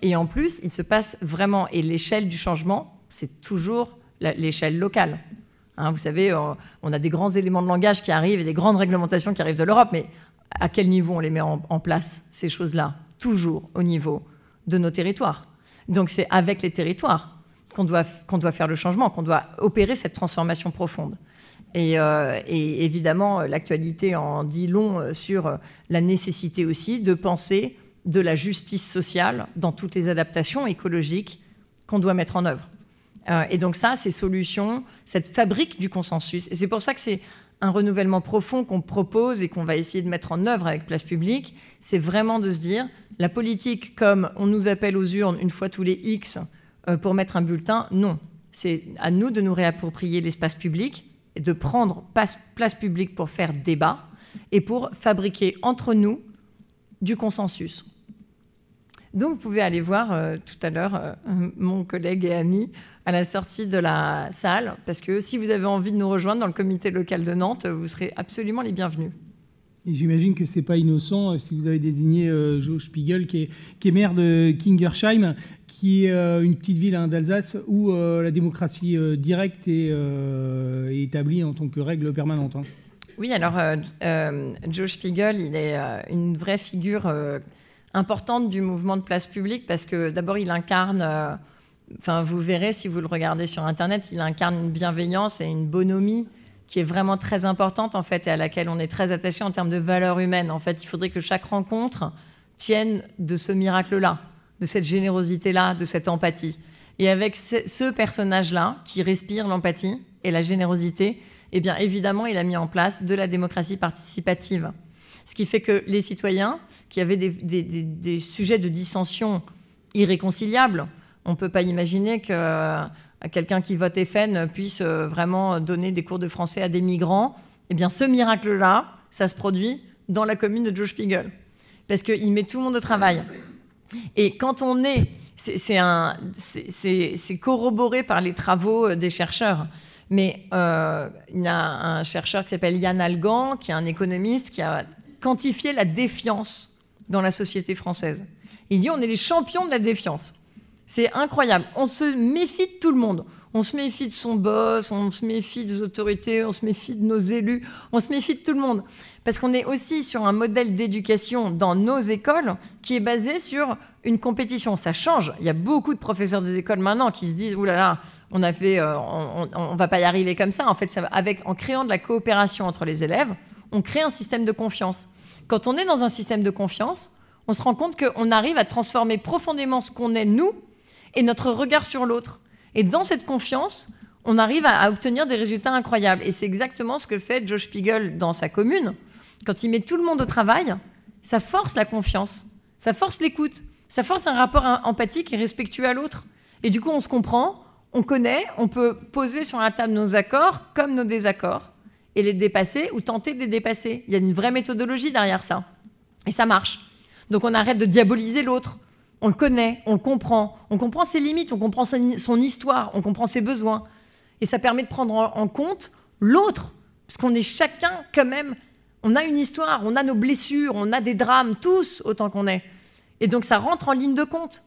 Et en plus, il se passe vraiment, et l'échelle du changement, c'est toujours l'échelle locale. Hein, vous savez, euh, on a des grands éléments de langage qui arrivent et des grandes réglementations qui arrivent de l'Europe, mais à quel niveau on les met en, place, ces choses-là Toujours au niveau de nos territoires. Donc c'est avec les territoires qu'on doit, doit faire le changement, qu'on doit opérer cette transformation profonde. Euh, et évidemment, l'actualité en dit long sur la nécessité aussi de penser de la justice sociale dans toutes les adaptations écologiques qu'on doit mettre en œuvre. Euh, et donc ça, ces solutions, cette fabrique du consensus, et c'est pour ça que c'est un renouvellement profond qu'on propose et qu'on va essayer de mettre en œuvre avec Place Publique, c'est vraiment de se dire, la politique comme on nous appelle aux urnes une fois tous les X euh, pour mettre un bulletin, non. C'est à nous de nous réapproprier l'espace public et de prendre place publique pour faire débat et pour fabriquer entre nous du consensus. Donc vous pouvez aller voir euh, tout à l'heure mon collègue et ami à la sortie de la salle, parce que si vous avez envie de nous rejoindre dans le comité local de Nantes, vous serez absolument les bienvenus. Et j'imagine que c'est pas innocent euh, si vous avez désigné euh, Joe Spiegel, qui est, maire de Kingersheim, qui est euh, une petite ville hein, d'Alsace où euh, la démocratie directe est, établie en tant que règle permanente. Hein. Oui, alors Joe Spiegel, il est une vraie figure importante du mouvement de place publique parce que d'abord, il incarne enfin, vous verrez si vous le regardez sur Internet, il incarne une bienveillance et une bonhomie qui est vraiment très importante en fait et à laquelle on est très attaché en termes de valeurs humaines. En fait, il faudrait que chaque rencontre tienne de ce miracle-là, de cette générosité-là, de cette empathie. Et avec ce personnage-là qui respire l'empathie et la générosité, eh bien évidemment, il a mis en place de la démocratie participative. Ce qui fait que les citoyens qui avaient des sujets de dissension irréconciliables, on ne peut pas imaginer que euh, quelqu'un qui vote FN puisse euh, vraiment donner des cours de français à des migrants. Eh bien, ce miracle-là, ça se produit dans la commune de Joe Spiegel. Parce qu'il met tout le monde au travail. Et quand on est. C'est corroboré par les travaux euh, des chercheurs. Mais il y a un chercheur qui s'appelle Yann Algan, qui est un économiste, qui a quantifié la défiance dans la société française. Il dit on est les champions de la défiance. C'est incroyable. On se méfie de tout le monde. On se méfie de son boss, on se méfie des autorités, on se méfie de nos élus, on se méfie de tout le monde. Parce qu'on est aussi sur un modèle d'éducation dans nos écoles qui est basé sur une compétition. Ça change. Il y a beaucoup de professeurs des écoles maintenant qui se disent Ouh on a fait, euh, on, va pas y arriver comme ça. En fait, avec, en créant de la coopération entre les élèves, on crée un système de confiance. Quand on est dans un système de confiance, on se rend compte qu'on arrive à transformer profondément ce qu'on est nous et notre regard sur l'autre. Et dans cette confiance, on arrive à, obtenir des résultats incroyables. Et c'est exactement ce que fait Josh Spiegel dans sa commune. Quand il met tout le monde au travail, ça force la confiance, ça force l'écoute, ça force un rapport empathique et respectueux à l'autre. Et du coup, on se comprend, on connaît, on peut poser sur la table nos accords comme nos désaccords et les dépasser ou tenter de les dépasser. Il y a une vraie méthodologie derrière ça. Et ça marche. Donc on arrête de diaboliser l'autre on le connaît, on comprend, on comprend ses limites, on comprend son histoire, on comprend ses besoins. Et ça permet de prendre en compte l'autre, parce qu'on est chacun quand même, on a une histoire, on a nos blessures, on a des drames, tous autant qu'on est. Et donc ça rentre en ligne de compte.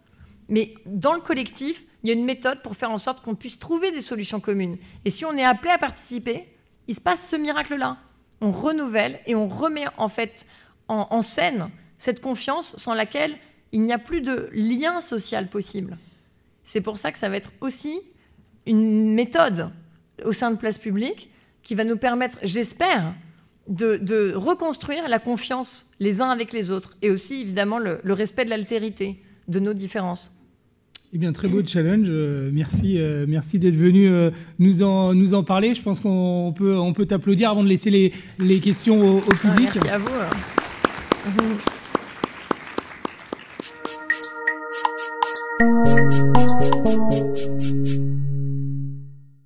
Mais dans le collectif, il y a une méthode pour faire en sorte qu'on puisse trouver des solutions communes. Et si on est appelé à participer, il se passe ce miracle-là. On renouvelle et on remet en fait en scène cette confiance sans laquelle il n'y a plus de lien social possible. C'est pour ça que ça va être aussi une méthode au sein de Place Publique qui va nous permettre, j'espère, de, reconstruire la confiance les uns avec les autres et aussi évidemment le, respect de l'altérité, de nos différences. Eh bien, très beau challenge. Euh, merci, euh, merci d'être venu euh, nous, en, nous en parler. Je pense qu'on peut, on peut t'applaudir avant de laisser les, questions au, public. merci à vous. Thank you.